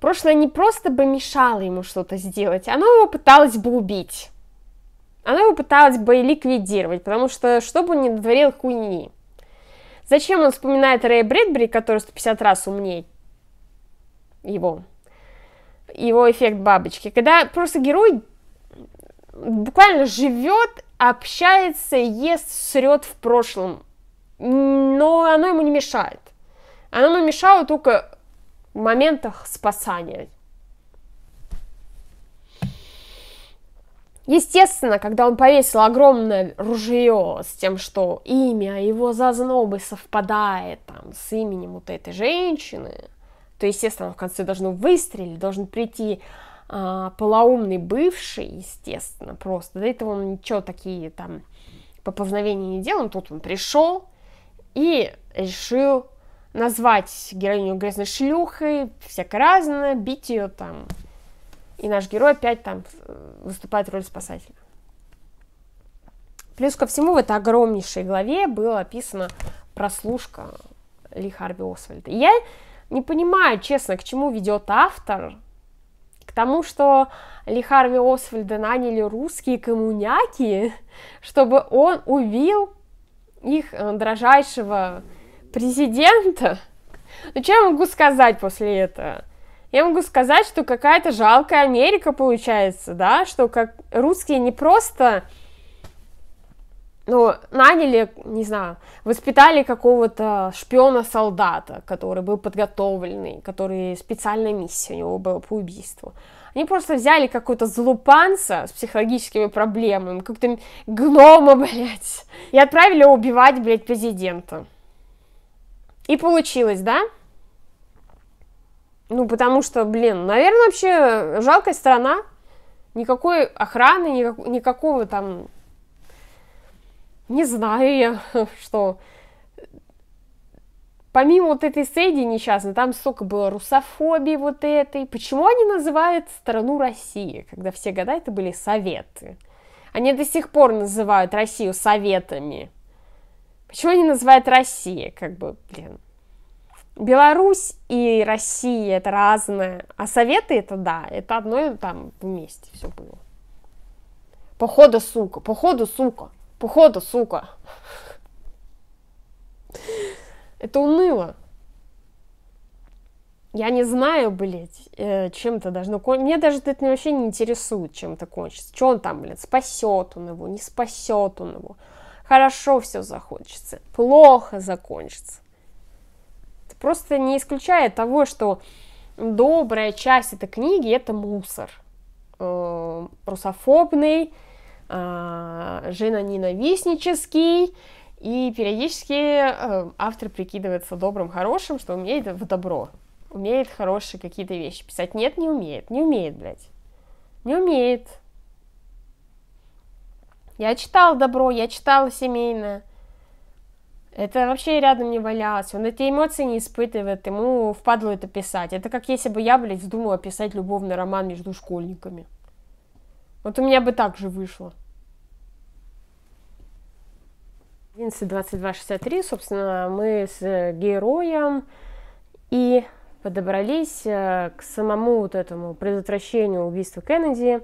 Прошлое не просто бы мешало ему что-то сделать, оно его пыталось бы убить. Оно его пыталось бы ликвидировать, потому что чтобы он не дотворил хуйни. Зачем он вспоминает Рэя Брэдбери, который 150 раз умнее его? его эффект бабочки, когда просто герой буквально живет, общается, ест, срет в прошлом, но оно ему не мешает. Оно ему мешало только в моментах спасания. Естественно, когда он повесил огромное ружье с тем, что имя его зазнобы совпадает там, с именем вот этой женщины, то, естественно, в конце должно выстрелить, должен прийти а, полоумный бывший, естественно, просто. До этого он ничего такие там поползновения не делал, тут он пришел и решил назвать героиню грязной шлюхой, всяко разное, бить ее там. И наш герой опять там э, выступает в роли спасателя. Плюс ко всему, в этой огромнейшей главе было описано прослушка ли Харви Освальда. И я не понимаю, честно, к чему ведет автор, к тому, что Ли Харви Освальда наняли русские коммуняки, чтобы он убил их э, дрожайшего президента. Ну, что я могу сказать после этого? Я могу сказать, что какая-то жалкая Америка получается, да, что как русские не просто ну, наняли, не знаю, воспитали какого-то шпиона-солдата, который был подготовленный, который специальная миссия у него была по убийству. Они просто взяли какого-то злупанца с психологическими проблемами, какого то гнома, блядь, и отправили его убивать, блядь, президента. И получилось, да? Ну, потому что, блин, наверное, вообще жалкая страна, никакой охраны, никак, никакого там не знаю я, что... Помимо вот этой Сэйди несчастной, там столько было русофобии вот этой. Почему они называют страну России, когда все года это были Советы? Они до сих пор называют Россию Советами. Почему они называют Россию, как бы, блин? Беларусь и Россия это разное, а Советы это да, это одно там вместе все было. Походу, сука, походу, сука. Походу, сука. Это уныло. Я не знаю, блядь, э, чем это должно кончиться. Мне даже это вообще не интересует, чем это кончится. Что он там, блядь, спасет он его, не спасет он его. Хорошо все закончится, плохо закончится. Это просто не исключает того, что добрая часть этой книги это мусор. Э русофобный, Э, женоненавистнический, и периодически э, автор прикидывается добрым, хорошим, что умеет в добро, умеет хорошие какие-то вещи писать. Нет, не умеет, не умеет, блядь, не умеет. Я читала добро, я читала семейное. Это вообще рядом не валялось. Он эти эмоции не испытывает, ему впадло это писать. Это как если бы я, блядь, вздумала писать любовный роман между школьниками. Вот у меня бы так же вышло. 11.22.63, собственно, мы с э, героем и подобрались э, к самому вот этому предотвращению убийства Кеннеди.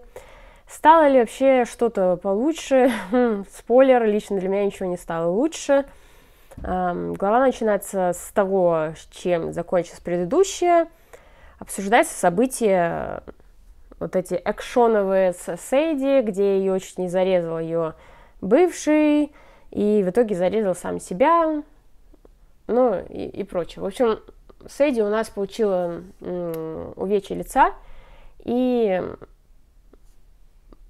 Стало ли вообще что-то получше? Хм, спойлер, лично для меня ничего не стало лучше. Глава начинается с того, с чем закончилась предыдущая. Обсуждается событие вот эти экшоновые с Сейди, где ее очень не зарезал ее бывший, и в итоге зарезал сам себя, ну и, и прочее. В общем, Сэдди у нас получила увечье лица, и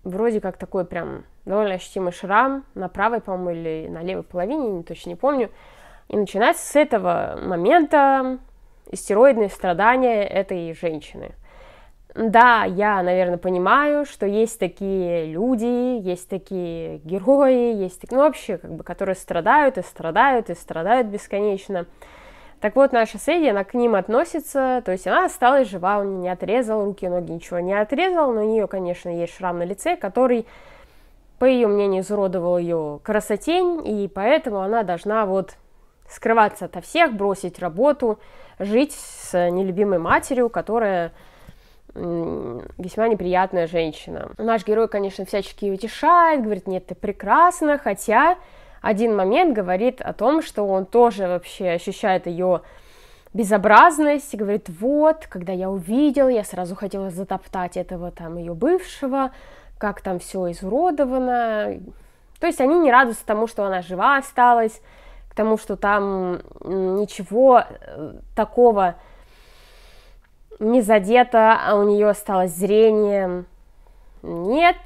вроде как такой прям довольно ощутимый шрам на правой, по-моему, или на левой половине, не точно не помню. И начинать с этого момента истероидные страдания этой женщины – да, я, наверное, понимаю, что есть такие люди, есть такие герои, есть такие, ну, вообще, как бы, которые страдают и страдают и страдают бесконечно. Так вот, наша Сэдди, она к ним относится, то есть она осталась жива, он не отрезал руки, ноги, ничего не отрезал, но у нее, конечно, есть шрам на лице, который, по ее мнению, изуродовал ее красотень, и поэтому она должна вот скрываться ото всех, бросить работу, жить с нелюбимой матерью, которая весьма неприятная женщина. Наш герой, конечно, всячески ее утешает, говорит, нет, ты прекрасна, хотя один момент говорит о том, что он тоже вообще ощущает ее безобразность, говорит, вот, когда я увидел, я сразу хотела затоптать этого там ее бывшего, как там все изуродовано. То есть они не радуются тому, что она жива осталась, к тому, что там ничего э, такого не задета, а у нее осталось зрение. Нет,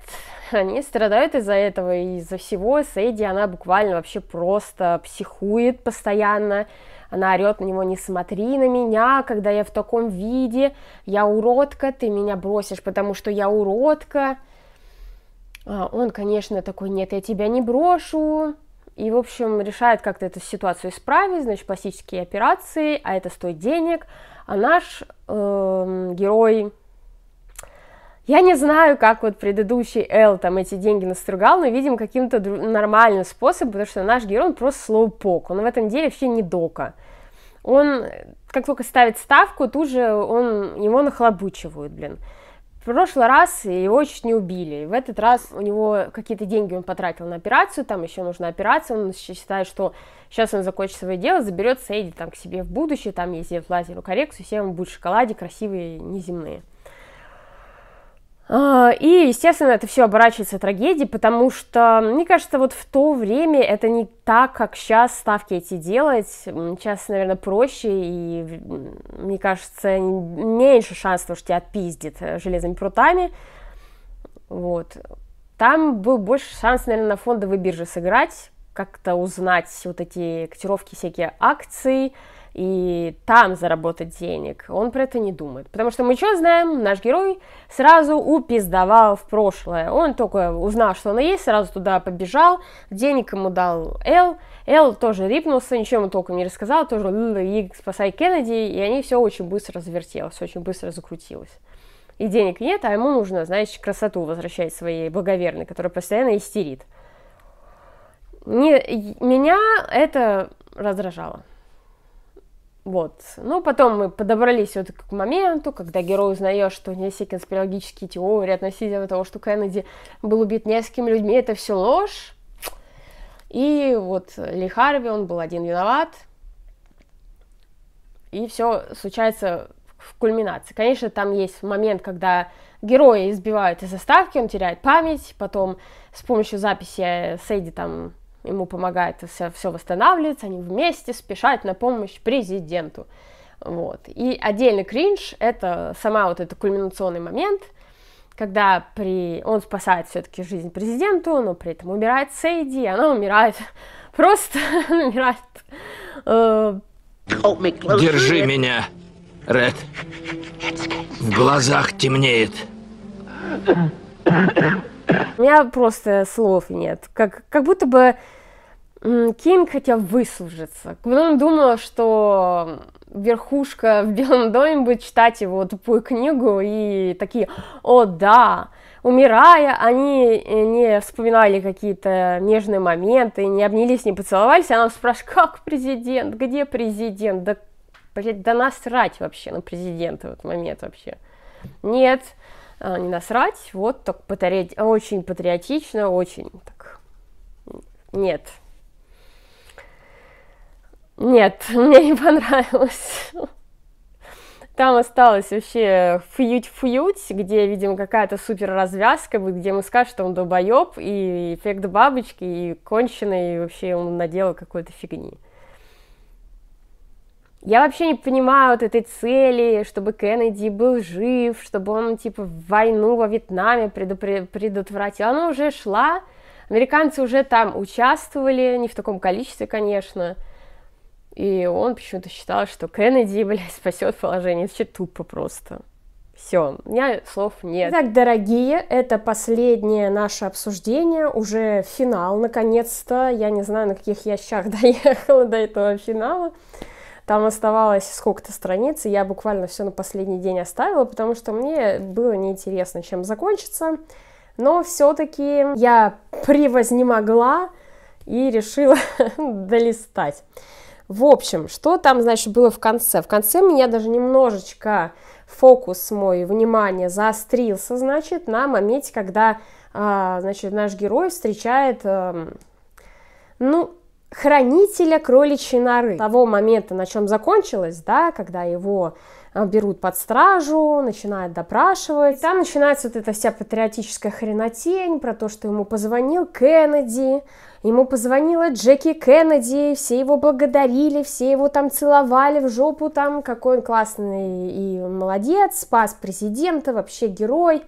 они страдают из-за этого, из-за всего. Сэйди, она буквально вообще просто психует постоянно. Она орет на него, не смотри на меня, когда я в таком виде, я уродка, ты меня бросишь, потому что я уродка. А он, конечно, такой, нет, я тебя не брошу, и, в общем, решает как-то эту ситуацию исправить, значит, пластические операции, а это стоит денег. А наш э, герой, я не знаю, как вот предыдущий Эл там эти деньги настругал, но, видим, каким-то нормальным способом, потому что наш герой, он просто слоупок, он в этом деле вообще не дока. Он, как только ставит ставку, тут же он, его нахлобучивают, блин прошлый раз его чуть не убили. В этот раз у него какие-то деньги он потратил на операцию, там еще нужна операция, он считает, что сейчас он закончит свое дело, заберет, едет там к себе в будущее, там ездит в лазерную коррекцию, всем будет шоколаде красивые, неземные. А, и, естественно, это все оборачивается трагедией, потому что, мне кажется, вот в то время это не так, как сейчас ставки эти делать. Сейчас, наверное, проще, и, мне кажется, меньше шансов, что тебя отпиздит э, железными прутами. Вот. Там был больше шанс, наверное, на фондовой бирже сыграть, как-то узнать вот эти котировки всякие акций, акции и там заработать денег. Он про это не думает. Потому что мы что знаем? Наш герой сразу упиздовал в прошлое. Он только узнал, что она есть, сразу туда побежал, денег ему дал Эл. Эл тоже рипнулся, ничего ему толком не рассказал, тоже и спасай Кеннеди, и они все очень быстро завертелось, очень быстро закрутилось. И денег нет, а ему нужно, знаешь, красоту возвращать своей благоверной, которая постоянно истерит. Не, меня это раздражало. Вот. Ну, потом мы подобрались вот к моменту, когда герой узнает, что не все конспирологические теории относительно того, что Кеннеди был убит несколькими людьми, это все ложь. И вот Ли Харви, он был один виноват. И все случается в кульминации. Конечно, там есть момент, когда героя избивают из заставки, он теряет память, потом с помощью записи Сэйди там ему помогает все, все восстанавливается, они вместе спешат на помощь президенту. Вот. И отдельный кринж — это сама вот этот кульминационный момент, когда при... он спасает все-таки жизнь президенту, но при этом умирает Сейди, она умирает просто, умирает. Держи меня, Ред. В глазах темнеет. У меня просто слов нет. Как, как будто бы Кейн хотел выслужиться. Он думал, что верхушка в Белом доме будет читать его тупую книгу и такие «О, да!» Умирая, они э, не вспоминали какие-то нежные моменты, не обнялись, не поцеловались, она спрашивает, как президент, где президент, да, блядь, да насрать вообще на президента в этот момент вообще. Нет, Э, не насрать, вот так патри... очень патриотично, очень так. Нет. Нет, мне не понравилось. Там осталось вообще фьють-фьють, где, видимо, какая-то супер развязка, где мы скажем, что он долбоеб, и эффект бабочки, и конченый, и вообще он наделал какой-то фигни. Я вообще не понимаю вот этой цели, чтобы Кеннеди был жив, чтобы он, типа, войну во Вьетнаме предотвратил. Она уже шла, американцы уже там участвовали, не в таком количестве, конечно. И он почему-то считал, что Кеннеди, блядь, спасет положение. вообще тупо просто. Все, у меня слов нет. Итак, дорогие, это последнее наше обсуждение, уже финал, наконец-то. Я не знаю, на каких я щах доехала до этого финала. Там оставалось сколько-то страниц, и я буквально все на последний день оставила, потому что мне было неинтересно, чем закончится. Но все-таки я превознемогла и решила долистать. В общем, что там, значит, было в конце? В конце меня даже немножечко фокус мой, внимание заострился, значит, на моменте, когда, а, значит, наш герой встречает, эм, ну, хранителя кроличьей норы. того момента, на чем закончилось, да, когда его а, берут под стражу, начинают допрашивать. И там начинается вот эта вся патриотическая хренотень про то, что ему позвонил Кеннеди, ему позвонила Джеки Кеннеди, все его благодарили, все его там целовали в жопу, там какой он классный и молодец, спас президента, вообще герой.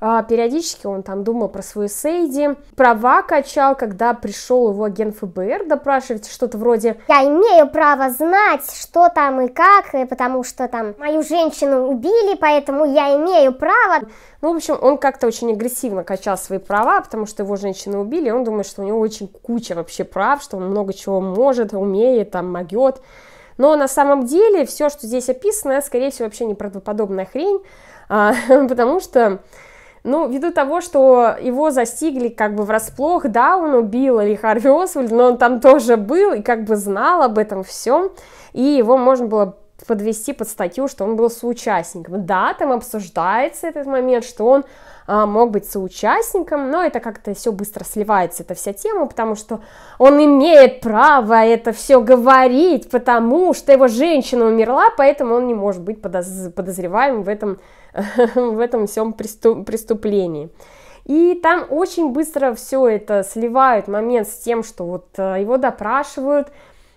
А, периодически он там думал про свою Сейди, права качал, когда пришел его агент ФБР допрашивать, что-то вроде «Я имею право знать, что там и как, и потому что там мою женщину убили, поэтому я имею право». Ну, в общем, он как-то очень агрессивно качал свои права, потому что его женщину убили, и он думает, что у него очень куча вообще прав, что он много чего может, умеет, там, могет. Но на самом деле все, что здесь описано, скорее всего, вообще неправдоподобная хрень, а, потому что ну, ввиду того, что его застигли как бы врасплох, да, он убил или Харви Освальд, но он там тоже был и как бы знал об этом всем, и его можно было подвести под статью, что он был соучастником. Да, там обсуждается этот момент, что он а, мог быть соучастником, но это как-то все быстро сливается, эта вся тема, потому что он имеет право это все говорить, потому что его женщина умерла, поэтому он не может быть подоз- подозреваемым в этом в этом всем преступлении. И там очень быстро все это сливают момент с тем, что вот э, его допрашивают,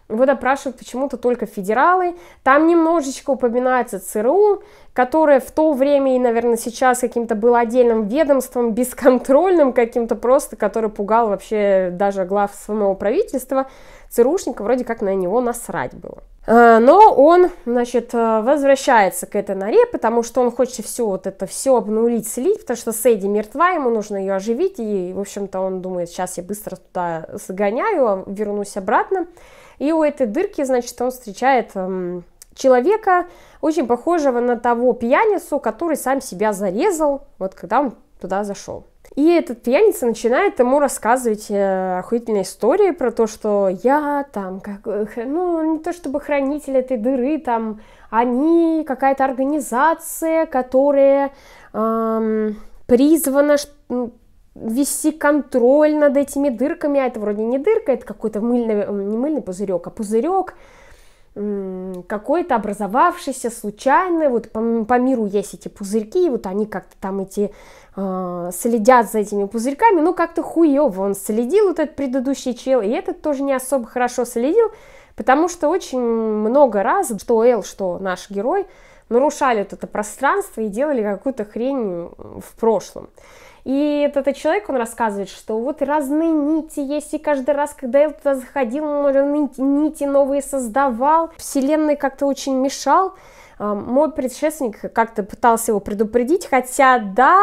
его допрашивают почему-то только федералы. Там немножечко упоминается ЦРУ, которое в то время и, наверное, сейчас каким-то было отдельным ведомством, бесконтрольным каким-то просто, который пугал вообще даже глав самого правительства, ЦРУшника вроде как на него насрать было. А, но он, значит, э, возвращается к этой норе, потому что он хочет все вот это все обнулить, слить, потому что Сэдди мертва, ему нужно ее оживить, и, в общем-то, он думает, сейчас я быстро туда сгоняю, а вернусь обратно. И у этой дырки, значит, он встречает эм, человека, очень похожего на того пьяницу, который сам себя зарезал, вот когда он туда зашел. И этот пьяница начинает ему рассказывать э, охуительные истории про то, что я там, как, э, ну, не то чтобы хранитель этой дыры, там, они какая-то организация, которая эм, призвана вести контроль над этими дырками, а это вроде не дырка, это какой-то мыльный, не мыльный пузырек, а пузырек, какой-то образовавшийся случайный, вот по, по миру есть эти пузырьки, и вот они как-то там эти э, следят за этими пузырьками, ну как-то хуево он следил, вот этот предыдущий чел, и этот тоже не особо хорошо следил, потому что очень много раз, что Эл, что наш герой, нарушали вот это пространство и делали какую-то хрень в прошлом. И этот, человек, он рассказывает, что вот разные нити есть, и каждый раз, когда я туда заходил, он нити, новые создавал, вселенной как-то очень мешал. А, мой предшественник как-то пытался его предупредить, хотя да,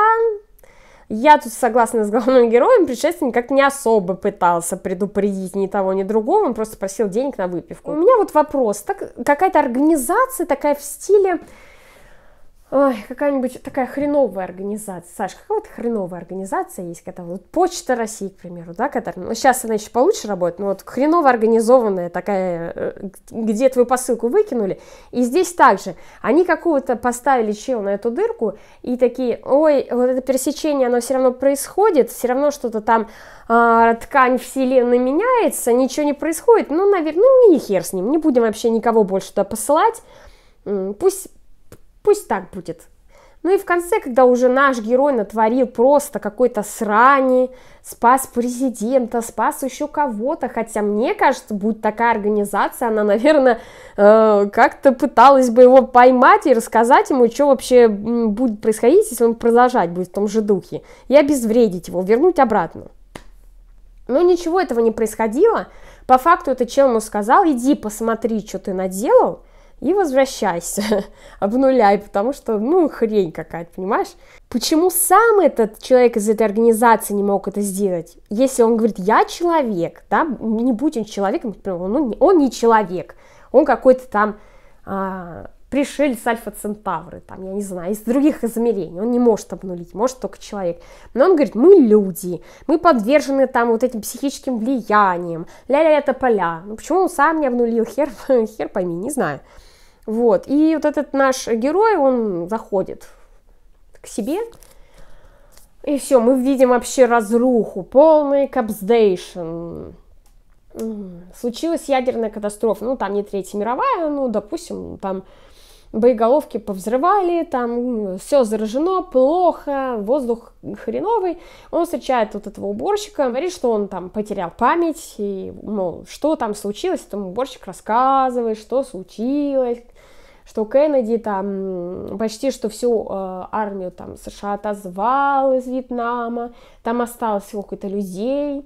я тут согласна с главным героем, предшественник как не особо пытался предупредить ни того, ни другого, он просто просил денег на выпивку. У меня вот вопрос, так какая-то организация такая в стиле Ой, какая-нибудь такая хреновая организация. Саш, какая вот хреновая организация есть, когда вот Почта России, к примеру, да, которая, ну, сейчас она еще получше работает, но вот хреново организованная такая, э, где твою посылку выкинули. И здесь также они какого-то поставили чел на эту дырку и такие, ой, вот это пересечение, оно все равно происходит, все равно что-то там э, ткань вселенной меняется, ничего не происходит, ну, наверное, ну, и хер с ним, не будем вообще никого больше туда посылать, пусть Пусть так будет. Ну и в конце, когда уже наш герой натворил просто какой-то срани, спас президента, спас еще кого-то, хотя мне кажется, будь такая организация, она, наверное, э, как-то пыталась бы его поймать и рассказать ему, что вообще будет происходить, если он продолжать будет в том же духе, и обезвредить его, вернуть обратно. Но ничего этого не происходило. По факту это чел ему сказал, иди посмотри, что ты наделал, и возвращайся, обнуляй, потому что, ну, хрень какая-то, понимаешь? Почему сам этот человек из этой организации не мог это сделать? Если он говорит, я человек, да, не будь он человеком, он, ну, он не человек, он какой-то там а, пришелец альфа-центавры, там, я не знаю, из других измерений, он не может обнулить, может только человек. Но он говорит, мы люди, мы подвержены там вот этим психическим влиянием, ля-ля-ля тополя. Ну почему он сам не обнулил, хер, хер пойми, не знаю. Вот. И вот этот наш герой, он заходит к себе. И все, мы видим вообще разруху, полный капсдейшн. Случилась ядерная катастрофа. Ну, там не Третья мировая, ну, допустим, там боеголовки повзрывали, там все заражено, плохо, воздух хреновый. Он встречает вот этого уборщика, говорит, что он там потерял память, и, ну что там случилось, там уборщик рассказывает, что случилось, что Кеннеди там почти что всю э, армию там США отозвал из Вьетнама, там осталось всего какой-то людей,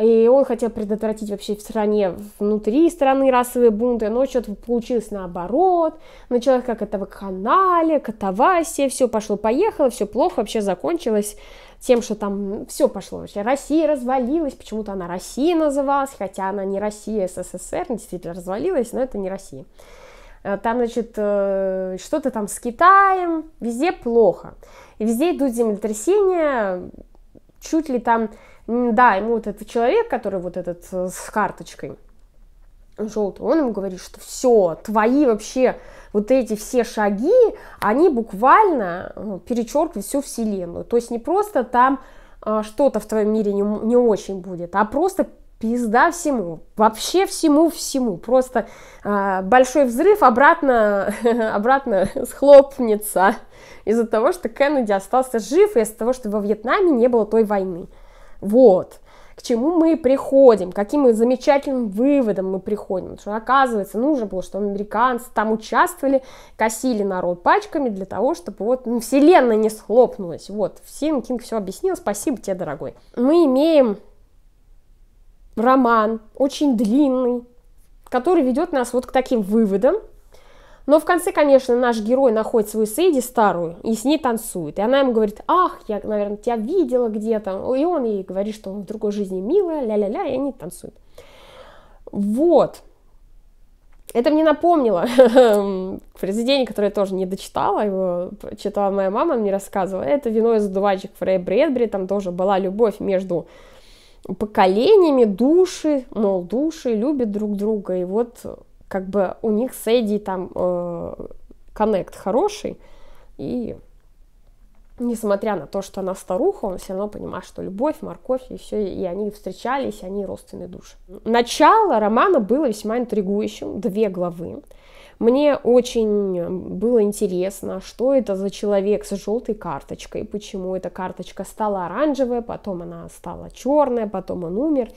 и он хотел предотвратить вообще в стране, внутри страны расовые бунты, но что-то получилось наоборот, началось как это в канале, катавасия, все пошло-поехало, все плохо вообще закончилось тем, что там все пошло вообще. Россия развалилась, почему-то она Россия называлась, хотя она не Россия, а СССР, действительно развалилась, но это не Россия. Э, там, значит, э, что-то там с Китаем, везде плохо. И везде идут землетрясения, чуть ли там, да, ему вот этот человек, который вот этот э, с карточкой желтый, он ему говорит, что все, твои вообще вот эти все шаги, они буквально ну, перечеркивают всю вселенную. То есть не просто там что-то в твоем мире не, не очень будет, а просто пизда всему, вообще всему-всему, просто э, большой взрыв обратно, обратно схлопнется из-за того, что Кеннеди остался жив, и из-за того, что во Вьетнаме не было той войны. Вот, к чему мы приходим, каким замечательным выводом мы приходим, что оказывается нужно было, что американцы там участвовали, косили народ пачками для того, чтобы вот ну, вселенная не схлопнулась, вот, всем Кинг все объяснил, спасибо тебе, дорогой. Мы имеем роман, очень длинный, который ведет нас вот к таким выводам. Но в конце, конечно, наш герой находит свою Сейди старую и с ней танцует. И она ему говорит, ах, я, наверное, тебя видела где-то. И он ей говорит, что он в другой жизни милая, ля-ля-ля, и они танцуют. Вот. Это мне напомнило произведение, которое я тоже не дочитала, его читала моя мама, мне рассказывала. Это «Вино из одуванчик» Фрей Брэдбери, там тоже была любовь между поколениями души, мол, души любят друг друга, и вот как бы у них с Эдди там э, коннект э, хороший, и несмотря на то, что она старуха, он все равно понимает, что любовь, морковь и все, и они встречались, они родственные души. Начало романа было весьма интригующим, две главы. Мне очень было интересно, что это за человек с желтой карточкой, почему эта карточка стала оранжевая, потом она стала черная, потом он умер.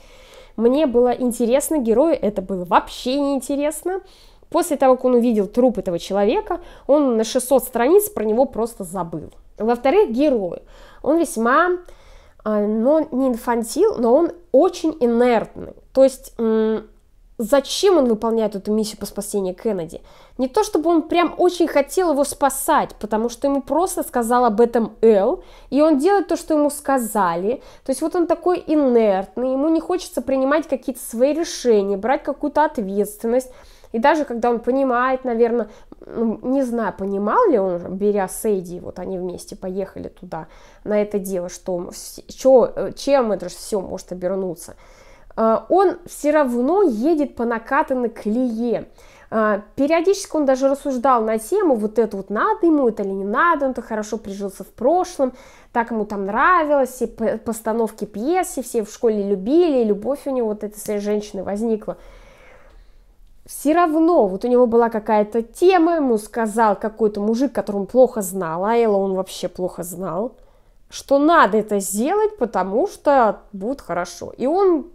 Мне было интересно герою, это было вообще неинтересно. После того, как он увидел труп этого человека, он на 600 страниц про него просто забыл. Во-вторых, герой. Он весьма, а, но не инфантил, но он очень инертный. То есть зачем он выполняет эту миссию по спасению Кеннеди. Не то, чтобы он прям очень хотел его спасать, потому что ему просто сказал об этом Эл, и он делает то, что ему сказали. То есть вот он такой инертный, ему не хочется принимать какие-то свои решения, брать какую-то ответственность. И даже когда он понимает, наверное, ну, не знаю, понимал ли он, беря Сейди, вот они вместе поехали туда, на это дело, что, что э, чем это же все может обернуться – а, он все равно едет по накатанной колее. А, периодически он даже рассуждал на тему, вот это вот надо ему, это или не надо, он-то хорошо прижился в прошлом, так ему там нравилось, все постановки пьесы, все в школе любили, и любовь у него вот эта своей женщины возникла. Все равно, вот у него была какая-то тема, ему сказал какой-то мужик, которому плохо знал, а Элла он вообще плохо знал, что надо это сделать, потому что будет хорошо. И он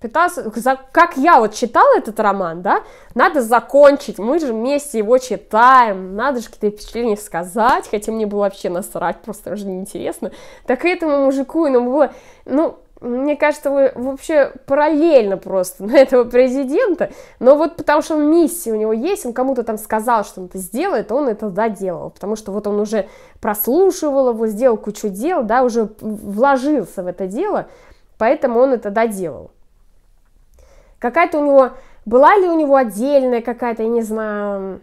пытался, как я вот читала этот роман, да, надо закончить, мы же вместе его читаем, надо же какие-то впечатления сказать, хотя мне было вообще насрать, просто уже неинтересно, так и этому мужику, ему ну, было, ну, мне кажется, вы вообще параллельно просто на этого президента, но вот потому что он миссия у него есть, он кому-то там сказал, что он это сделает, он это доделал, потому что вот он уже прослушивал его, сделал кучу дел, да, уже вложился в это дело, поэтому он это доделал. Какая-то у него, была ли у него отдельная какая-то, я не знаю,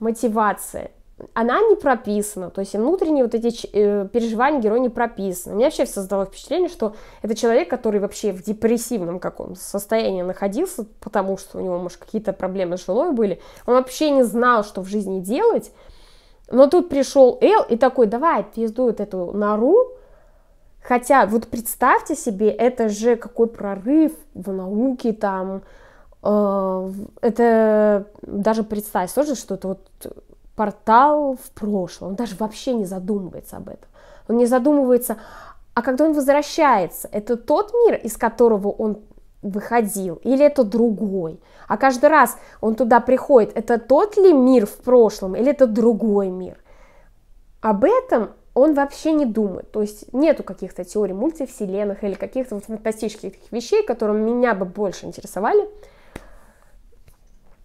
мотивация? Она не прописана, то есть внутренние вот эти э, переживания героя не прописаны. У меня вообще создало впечатление, что это человек, который вообще в депрессивном каком состоянии находился, потому что у него, может, какие-то проблемы с женой были. Он вообще не знал, что в жизни делать. Но тут пришел Эл и такой, давай, пизду эту нору, Хотя вот представьте себе, это же какой прорыв в науке там, э, это даже представь, сложно, что это вот портал в прошлое, он даже вообще не задумывается об этом. Он не задумывается, а когда он возвращается, это тот мир, из которого он выходил, или это другой. А каждый раз он туда приходит, это тот ли мир в прошлом, или это другой мир. Об этом он вообще не думает. То есть нету каких-то теорий мультивселенных или каких-то вот фантастических вещей, которые меня бы больше интересовали.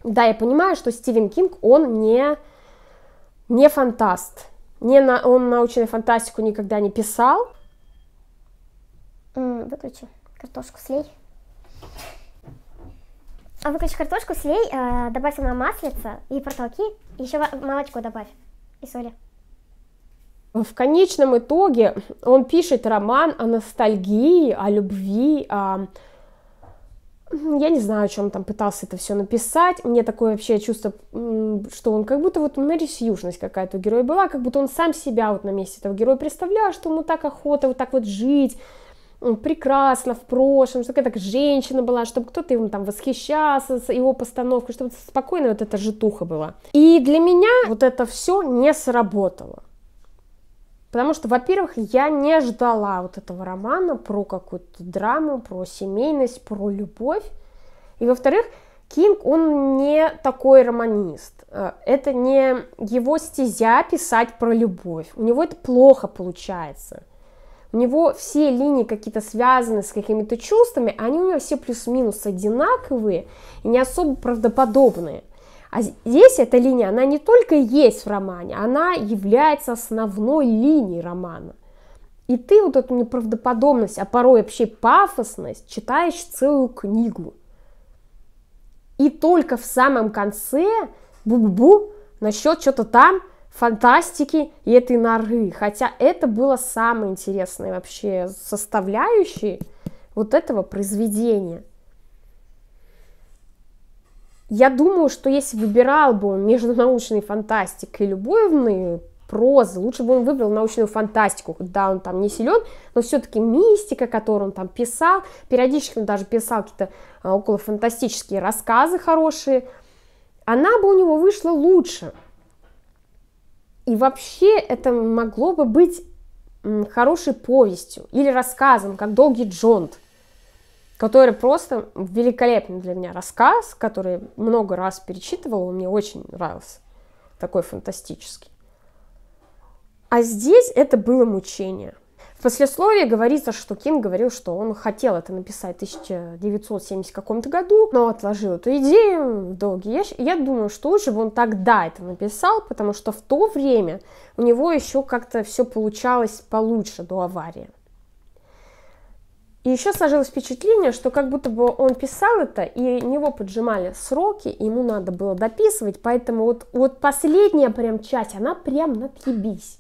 Да, я понимаю, что Стивен Кинг, он не, не фантаст. Не на, он научную фантастику никогда не писал. Выключи картошку, слей. А выключи картошку, слей, э, добавь сама маслица и протолки, еще молочко добавь и соли. В конечном итоге он пишет роман о ностальгии, о любви, о... Я не знаю, о чем там пытался это все написать. Мне такое вообще чувство, что он как будто вот нарисьюшность ну, какая-то у героя была, как будто он сам себя вот на месте этого героя представлял, что ему так охота вот так вот жить, прекрасно в прошлом, что какая-то женщина была, чтобы кто-то ему там восхищался, его постановкой, чтобы спокойно вот эта житуха была. И для меня вот это все не сработало. Потому что, во-первых, я не ждала вот этого романа про какую-то драму, про семейность, про любовь. И, во-вторых, Кинг, он не такой романист. Э, это не его стезя писать про любовь. У него это плохо получается. У него все линии какие-то связаны с какими-то чувствами, они у него все плюс-минус одинаковые и не особо правдоподобные. А здесь эта линия, она не только есть в романе, она является основной линией романа. И ты вот эту неправдоподобность, а порой вообще пафосность читаешь целую книгу. И только в самом конце бу-бу-бу насчет что-то там, фантастики и этой норы. Хотя это было самое интересное вообще составляющее вот этого произведения – я думаю, что если выбирал бы он между научной фантастикой и любовной прозы, лучше бы он выбрал научную фантастику, когда он там не силен, но все-таки мистика, которую он там писал, периодически он даже писал какие-то а, около фантастические рассказы хорошие, она бы у него вышла лучше. И вообще это могло бы быть хорошей повестью или рассказом, как «Долгий Джонт», который просто великолепный для меня рассказ, который много раз перечитывала, он мне очень нравился, такой фантастический. А здесь это было мучение. В послесловии говорится, что Кинг говорил, что он хотел это написать в 1970 каком-то году, но отложил эту идею в долгий ящик. Я думаю, что лучше бы он тогда это написал, потому что в то время у него еще как-то все получалось получше до аварии. И еще сложилось впечатление, что как будто бы он писал это, и него поджимали сроки, ему надо было дописывать, поэтому вот, вот последняя прям часть, она прям напьебись.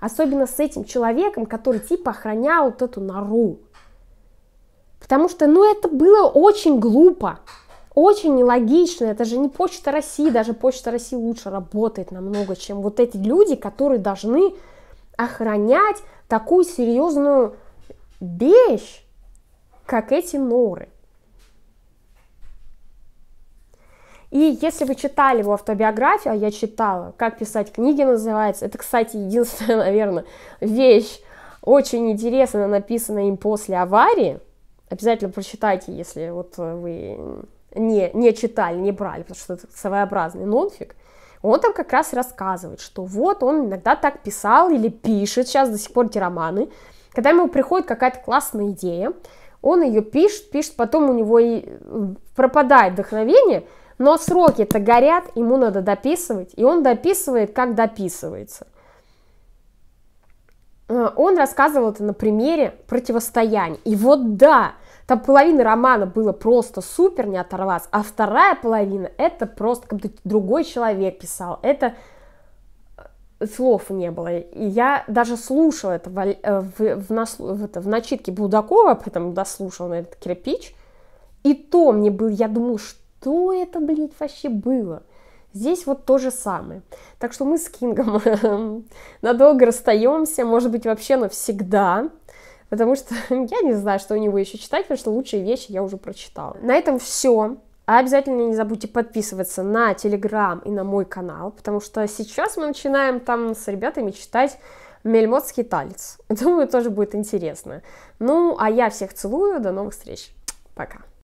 Особенно с этим человеком, который типа охранял вот эту нору. Потому что, ну, это было очень глупо, очень нелогично. Это же не Почта России, даже Почта России лучше работает намного, чем вот эти люди, которые должны охранять такую серьезную вещь как эти норы. И если вы читали его автобиографию, а я читала, «Как писать книги» называется, это, кстати, единственная, наверное, вещь, очень интересная, написанная им после аварии, обязательно прочитайте, если вот вы не, не читали, не брали, потому что это своеобразный нонфик, он там как раз рассказывает, что вот он иногда так писал или пишет, сейчас до сих пор эти романы, когда ему приходит какая-то классная идея, он ее пишет, пишет, потом у него и пропадает вдохновение, но сроки-то горят, ему надо дописывать, и он дописывает, как дописывается. Э, он рассказывал это на примере противостояния. И вот да, там половина романа было просто супер, не оторваться, а вторая половина это просто как будто другой человек писал. Это слов не было. И я даже слушала это в, э, в, в, нас, в, это, в начитке Будакова, поэтому дослушала на этот кирпич. И то мне был, я думаю, что это, блин, вообще было? Здесь вот то же самое. Так что мы с Кингом надолго расстаемся, может быть, вообще навсегда. Потому что я не знаю, что у него еще читать, потому что лучшие вещи я уже прочитала. На этом все. А обязательно не забудьте подписываться на Телеграм и на мой канал, потому что сейчас мы начинаем там с ребятами читать Мельмотский талец. Думаю, тоже будет интересно. Ну, а я всех целую, до новых встреч. Пока.